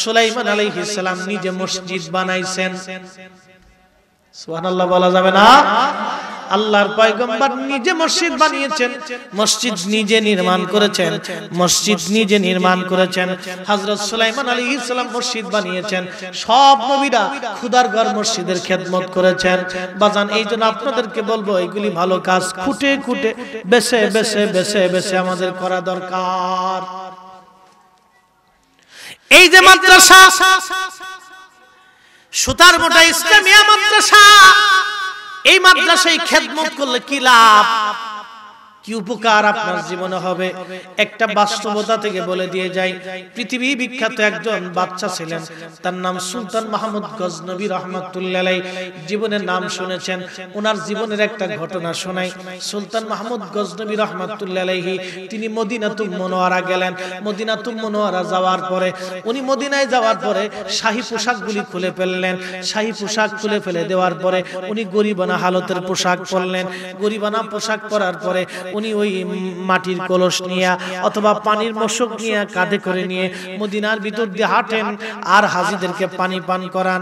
সুলাইমান আলাইহিস সালাম নিজে মসজিদ বানাইছেন সুবহানাল্লাহ বলা যাবে না আল্লাহর পয়গম্বর নিজে মসজিদ বানিয়েছেন মসজিদ নিজে নির্মাণ করেছেন মসজিদ নিজে নির্মাণ করেছেন হযরত সুলাইমান আলী ইসলাম মসজিদ বানিয়েছেন সব নবীরা খুদার ঘর মসজিদের খেদমত করেছেন বাজান এই জন্য আপনাদেরকে বলবো এইগুলি ভালো কাজ খুটে খুটে বেছে বেছে বেছে বেছে আমাদের করা দরকার এই যে মাদ্রাসা সুতার মোটা ইসলামিয়া মাদ্রাসা এই মাদ্রাসায় খেদমত করলে কি লাভ কি উপকার আপনার জীবনে হবে একটা বাস্তবতা থেকে বলে দিয়ে যাই পৃথিবী বিখ্যাত একজন বাচ্চা ছিলেন তার নাম সুলতান মাহমুদ গজনবী রহমতুল্লাহ জীবনের নাম শুনেছেন ওনার জীবনের একটা ঘটনা শোনাই সুলতান মাহমুদ গজনবী রহমতুল্লাহি তিনি মদিনাতুম মনোয়ারা গেলেন মদিনাতুম মনোয়ারা যাওয়ার পরে উনি মদিনায় যাওয়ার পরে শাহী পোশাকগুলি খুলে ফেললেন শাহী পোশাক খুলে ফেলে দেওয়ার পরে উনি গরিবানা হালতের পোশাক পরলেন গরিবানা পোশাক পরার পরে উনি ওই মাটির কলস নিয়ে অথবা পানির মশক নিয়ে কাঁধে করে নিয়ে মদিনার ভিতর দিয়ে হাঁটেন আর হাজিদেরকে পানি পান করান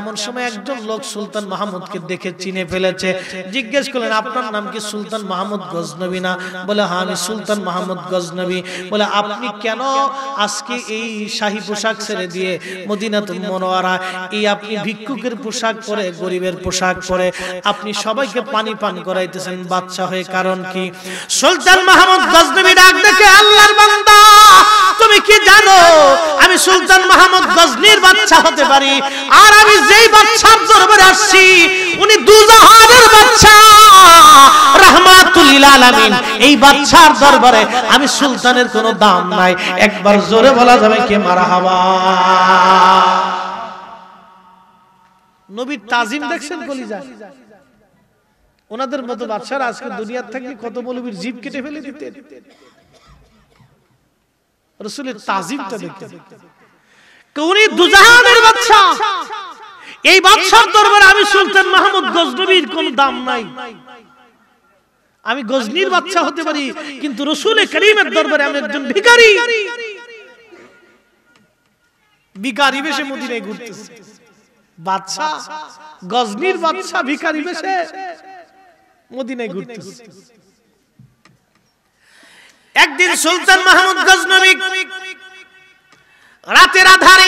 এমন সময় একজন লোক সুলতান মাহমুদকে দেখে চিনে ফেলেছে জিজ্ঞেস করলেন আপনার নাম কি সুলতান মাহমুদ গজনবী না বলে হ্যাঁ আমি সুলতান মাহমুদ গজনবী বলে আপনি কেন আজকে এই শাহী পোশাক ছেড়ে দিয়ে মদিনা তুমি মনোয়ারা এই আপনি ভিক্ষুকের পোশাক পরে গরিবের পোশাক পরে আপনি সবাইকে পানি পান করাইতেছেন বাচ্চা হয়ে কারণ কি সুলতান মাহমুদ গজনবী ডাক দেখে আল্লাহর বান্দা তুমি কি জানো আমি সুলতান মাহমুদ গজনীর বাচ্চা হতে পারি আর আমি যেই বাচ্চার দরবারে আসছি উনি দুজাহানের বাচ্চা রাহমাতুল আলামিন এই বাচ্চার দরবারে আমি সুলতানের কোনো দাম নাই একবার জোরে বলা যাবে কে মারহাবা নবীর তাজিম দেখছেন কলিজা ওনাদের মতো বাচ্চারা আজকে দুনিয়ার থেকে কত মৌলবীর জীব কেটে ফেলে দিতেন রসুলের তাজিমটা দেখতে উনি দুজাহানের এই বাদশার দরবারে আমি সুলতান মাহমুদ গজনবীর কোন দাম নাই আমি গজনির বাচ্চা হতে পারি কিন্তু রসুলের করিমের দরবারে আমি একজন ভিখারি ভিখারি বেশে মদিনায় বাদশা বাদশা বেশে মদিনায় ঘুরতেছে একদিন সুলতান মাহমুদ গজনবী রাতের আধারে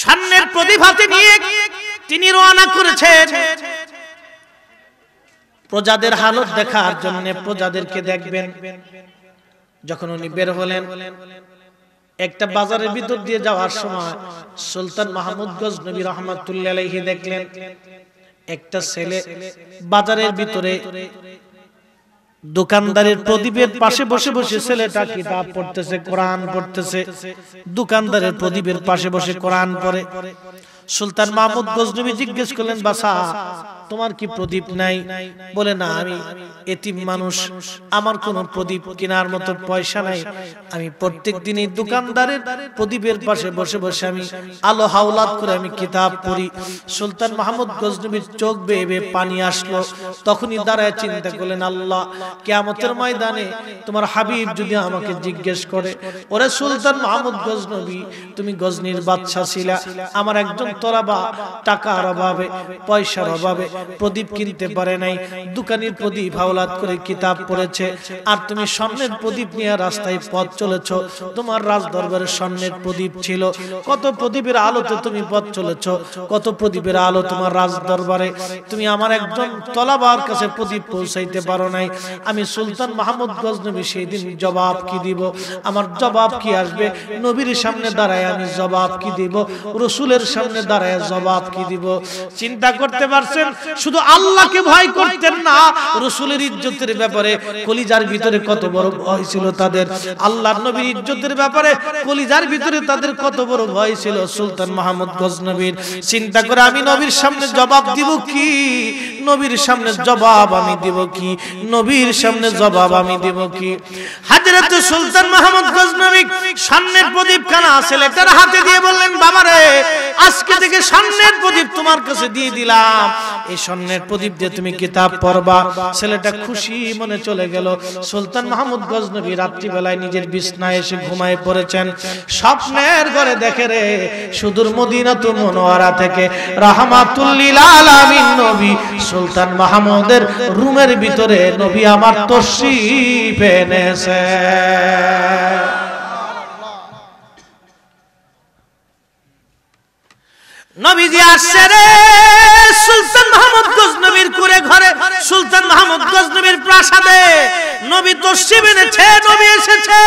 সামনের প্রতিভাতে নিয়ে তিনি রওনা করেছে প্রজাদের হালত দেখার জন্য প্রজাদেরকে দেখবেন যখন উনি বের হলেন একটা বাজারের ভিতর দিয়ে যাওয়ার সময় সুলতান মাহমুদ গজনবী রহমাতুল্লাহি দেখলেন একটা ছেলে বাজারের ভিতরে দোকানদারের প্রদীপের পাশে বসে বসে ছেলেটা কিতাব পড়তেছে কোরআন পড়তেছে দোকানদারের প্রদীপের পাশে বসে কোরআন পড়ে সুলতান মাহমুদ গজনবী জিজ্ঞেস করলেন বাসা তোমার কি প্রদীপ নাই বলে না আমি এতিম মানুষ আমার কোন প্রদীপ কেনার মতো পয়সা নাই আমি প্রত্যেক দিনই দোকানদারের প্রদীপের পাশে বসে বসে আমি আলো হাওলাত করে আমি কিতাব পড়ি সুলতান মাহমুদ গজনবীর চোখ বেয়ে বেয়ে পানি আসলো তখনই দাঁড়ায় চিন্তা করলেন আল্লাহ কেমতের ময়দানে তোমার হাবিব যদি আমাকে জিজ্ঞেস করে ওরে সুলতান মাহমুদ গজনবী তুমি গজনীর বাচ্চা ছিলা আমার একজন তোরা বা টাকার অভাবে পয়সার অভাবে প্রদীপ কিনতে পারে নাই দোকানের প্রদীপ হাওলাত করে কিতাব পড়েছে আর তুমি সামনের প্রদীপ নিয়ে রাস্তায় পথ চলেছ তোমার রাজ দরবারের সামনের প্রদীপ ছিল কত প্রদীপের আলোতে তুমি পথ চলেছ কত প্রদীপের আলো তোমার রাজ দরবারে তুমি আমার একজন তলাবার কাছে প্রদীপ পৌঁছাইতে পারো নাই আমি সুলতান মাহমুদ গজনবী সেই দিন জবাব কি দিব আমার জবাব কি আসবে নবীর সামনে দাঁড়ায় আমি জবাব কি দিব রসুলের সামনে দাঁড়ায় জবাব কি দিব চিন্তা করতে পারছেন শুধু আল্লাহকে ভয় করতেন না রসুলের ইজ্জতের ব্যাপারে কলিজার ভিতরে কত বড় ভয় ছিল তাদের আল্লাহ নবীর ইজ্জতের ব্যাপারে কলিজার ভিতরে তাদের কত বড় ভয় ছিল সুলতান মাহমুদ গজনবীর চিন্তা করে আমি নবীর সামনে জবাব দিব কি নবীর সামনে জবাব আমি দিব কি নবীর সামনে জবাব আমি দিব কি হাজরত সুলতান মাহমুদ গজনবী সামনের প্রদীপ কানা ছেলে তার হাতে দিয়ে বললেন বাবারে আজকে থেকে সামনের প্রদীপ তোমার কাছে দিয়ে দিলাম এই স্বর্ণের প্রদীপ দিয়ে তুমি কিতাব পড়বা ছেলেটা খুশি মনে চলে গেল সুলতান মাহমুদ গজনবী রাত্রিবেলায় নিজের বিছনায় এসে ঘুমায় পড়েছেন স্বপ্নের ঘরে দেখে রে সুদূর মদিনা তো মনোয়ারা থেকে রাহমাতুল্লিল আলামিন নবী সুলতান মাহমুদের রুমের ভিতরে নবী আমার তসি পেনেছে নবীজি আসছে রে সুলতান মাহমুদ গজনবীর কুরে ঘরে সুলতান মাহমুদ গজনবীর প্রাসাদে নবী তসিব এনেছে নবী এসেছে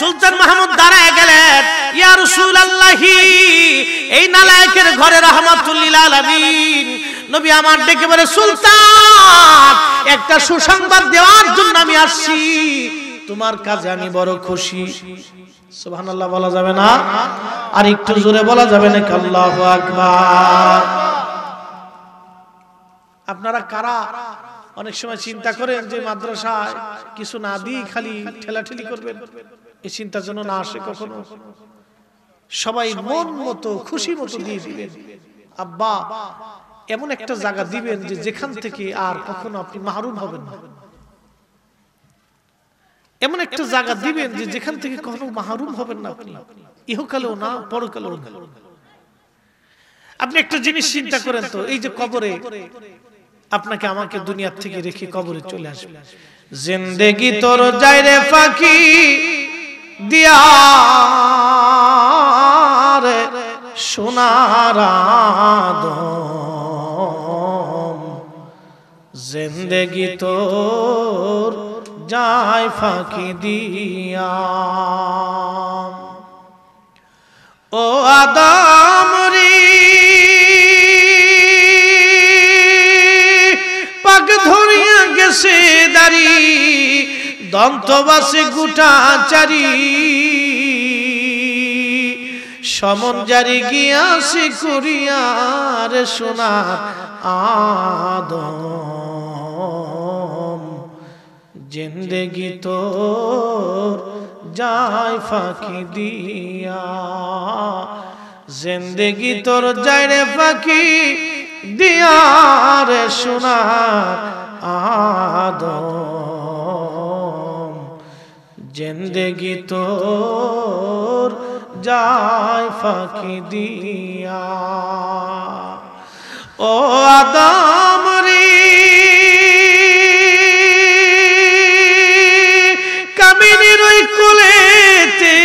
সুলতান মাহমুদ দাঁড়ায় গেলেন ইয়া রাসূলুল্লাহি এই নালায়েকের ঘরে রাহমাতুল লিল আলামিন নবী আমার ডেকে বলে সুলতান একটা সুসংবাদ দেওয়ার জন্য আমি আসছি তোমার কাজে আমি বড় খুশি সুবহানাল্লাহ বলা যাবে না আর একটু জোরে বলা যাবে না আল্লাহু আকবার আপনারা কারা অনেক সময় চিন্তা করেন যে মাদ্রাসায় কিছু না দিই খালি ঠেলাঠেলি করবেন এই চিন্তা যেন না আসে কখনো সবাই মন মতো খুশি মতো দিয়ে দিবেন আব্বা এমন একটা জায়গা দিবেন যে যেখান থেকে আর কখনো আপনি মাহরুম হবেন না এমন একটা জায়গা দিবেন যে যেখান থেকে কখনো মাহরুম হবেন না আপনি ইহকালেও না পরকালেও না আপনি একটা জিনিস চিন্তা করেন তো এই যে কবরে আপনাকে আমাকে দুনিয়ার থেকে রেখে কবরে চলে আসবে জিন্দেগি তোর যাই রে ফাঁকি দিয়া সোনারা জিন্দেগি তোর যায় ফাঁকি দিয়া ও আদা চারি দন্তবাসে গুটা চারি সমন জারি সে করিয়ার সোনা আদ জিন্দগি তো যায় ফাঁকি দিয়া জিন্দগি তোর যায় রে ফাঁকি দিয়ারে সোনা আদ জেন্দেগি তোর যায় ফাঁকি দিয়া ও আদাম রে কামিনীর ওই কুলেতে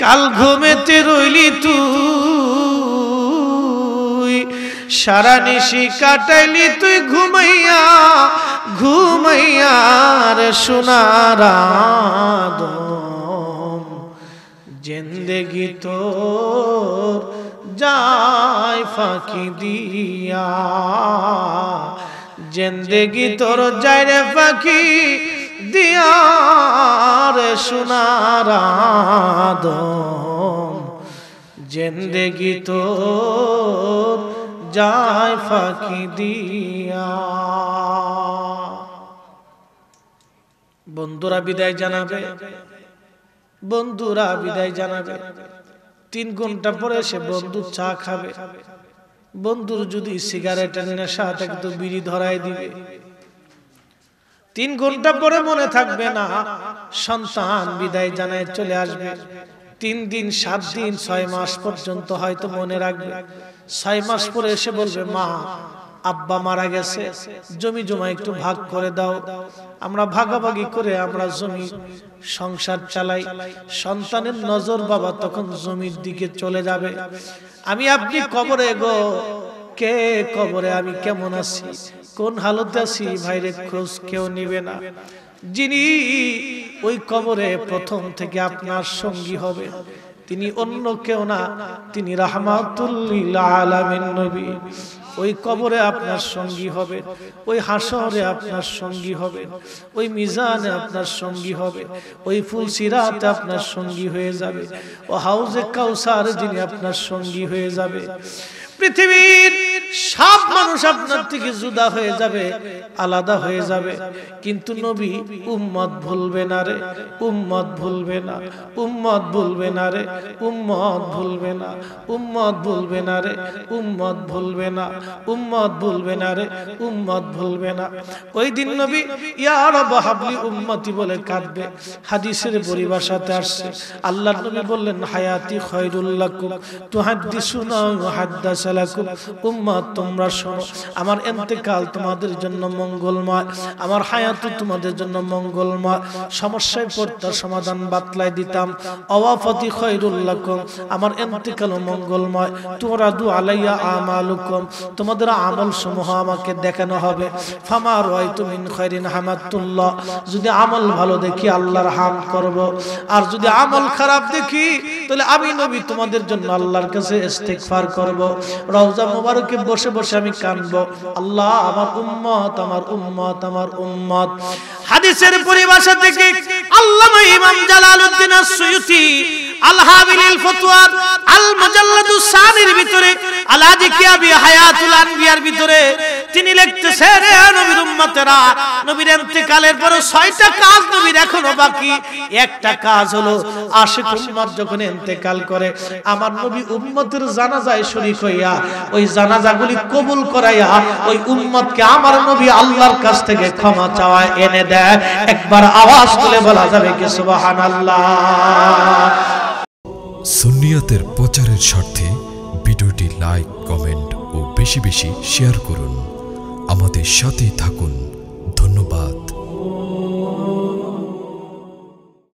কাল ঘুমেতে রইলি তুই সারা নিশি কাটাইলি তুই ঘুমাইয়া ঘুমাইয়ার সোনারা জিন্দগি তো যাই ফাঁকি দিয়া জিন্দগি তোর যাই রে ফাঁকি দিয়ার সোনারা দম জেন্দেগি তোর যায় ফাঁকি দিয়া বন্ধুরা বিদায় জানাবে বন্ধুরা বিদায় জানাবে তিন ঘন্টা পরে সে বন্ধু চা খাবে বন্ধুর যদি সিগারেটের নেশা একটু বিড়ি ধরায় দিবে তিন ঘন্টা পরে মনে থাকবে না সন্তান বিদায় জানায় চলে আসবে তিন দিন সাত দিন ছয় মাস পর্যন্ত হয়তো মনে রাখবে ছয় মাস পরে এসে বলবে মা আব্বা মারা গেছে জমি জমা একটু ভাগ করে দাও আমরা ভাগাভাগি করে আমরা জমি সংসার চালাই সন্তানের নজর বাবা তখন জমির দিকে চলে যাবে আমি আপনি কবরে গো কে কবরে আমি কেমন আছি কোন হালতে আছি ভাইরে খোঁজ কেউ নিবে না যিনি ওই কবরে প্রথম থেকে আপনার সঙ্গী হবে তিনি অন্য কেউ না তিনি নবী ওই কবরে আপনার সঙ্গী হবে ওই হাসরে আপনার সঙ্গী হবে ওই মিজানে আপনার সঙ্গী হবে ওই ফুলসিরাতে আপনার সঙ্গী হয়ে যাবে ও হাউজে কাউসার যিনি আপনার সঙ্গী হয়ে যাবে পৃথিবীর সব মানুষ আপনার থেকে জুদা হয়ে যাবে আলাদা হয়ে যাবে কিন্তু নবী উম্মত ভুলবে না রে উম্মত ভুলবে না উম্মত ভুলবে না রে উম্মত ভুলবে না উম্মত ভুলবে না রে উম্মত ভুলবে না উম্মত ভুলবে না রে উম্মত ভুলবে না ওই দিন নবী ইয়ার হাবলি উম্মতি বলে কাঁদবে হাদিসের পরিভাষাতে আসছে আল্লাহ নবী বললেন হায়াতি খয়রুল্লাহ তুহাদ্দিসুনা হাদ্দাসা আমার এন্তেকাল তোমাদের জন্য মঙ্গলময় আমার হায়াত তোমাদের জন্য মঙ্গলময় সমস্যায় পড়তার সমাধান বাতলাই দিতাম অওয়াফতি খৈরুল্লাকুম আমার এন্তেকাল মঙ্গলময় তোরা দু আলাইয়া আমালুকুম তোমাদের আমল সমূহ আমাকে দেখানো হবে ফামা রয় তুমি খৈরিন হামাতুল্লাহ যদি আমল ভালো দেখি আল্লাহর হাম করব আর যদি আমল খারাপ দেখি তাহলে আমি নবী তোমাদের জন্য আল্লাহর কাছে ইস্তেগফার করব রওজা মোবারকে বসে বসে আমি কানবো আল্লাহ আমার উম্মত আমার উম্মত আমার উম্মত হাদিসের পরিভাষা থেকে আল্লামা ইমাম জালালউদ্দিন আস-সুয়ুতি আল হাবিলিল ফতওয়ার আল মুজাল্লাদুস সানির ভিতরে আলাজি কিয়াবি হায়াতুল আনবিয়ার ভিতরে তিনি লিখতেছেন নবীর উম্মতেরা নবীর ইন্তেকালের পর ছয়টা কাজ নবীর এখনো বাকি একটা কাজ হলো আশিক উম্মত যখন ইন্তেকাল করে আমার নবী উম্মতের জানাজায় শরীক হই করিয়া ওই জানাজাগুলি কবুল করাইয়া ওই উম্মতকে আমার নবী আল্লাহর কাছ থেকে ক্ষমা চাওয়া এনে দেয় একবার আওয়াজ তুলে বলা যাবে কি সুবহানাল্লাহ সুন্নিয়াতের প্রচারের স্বার্থে ভিডিওটি লাইক কমেন্ট ও বেশি বেশি শেয়ার করুন আমাদের সাথে থাকুন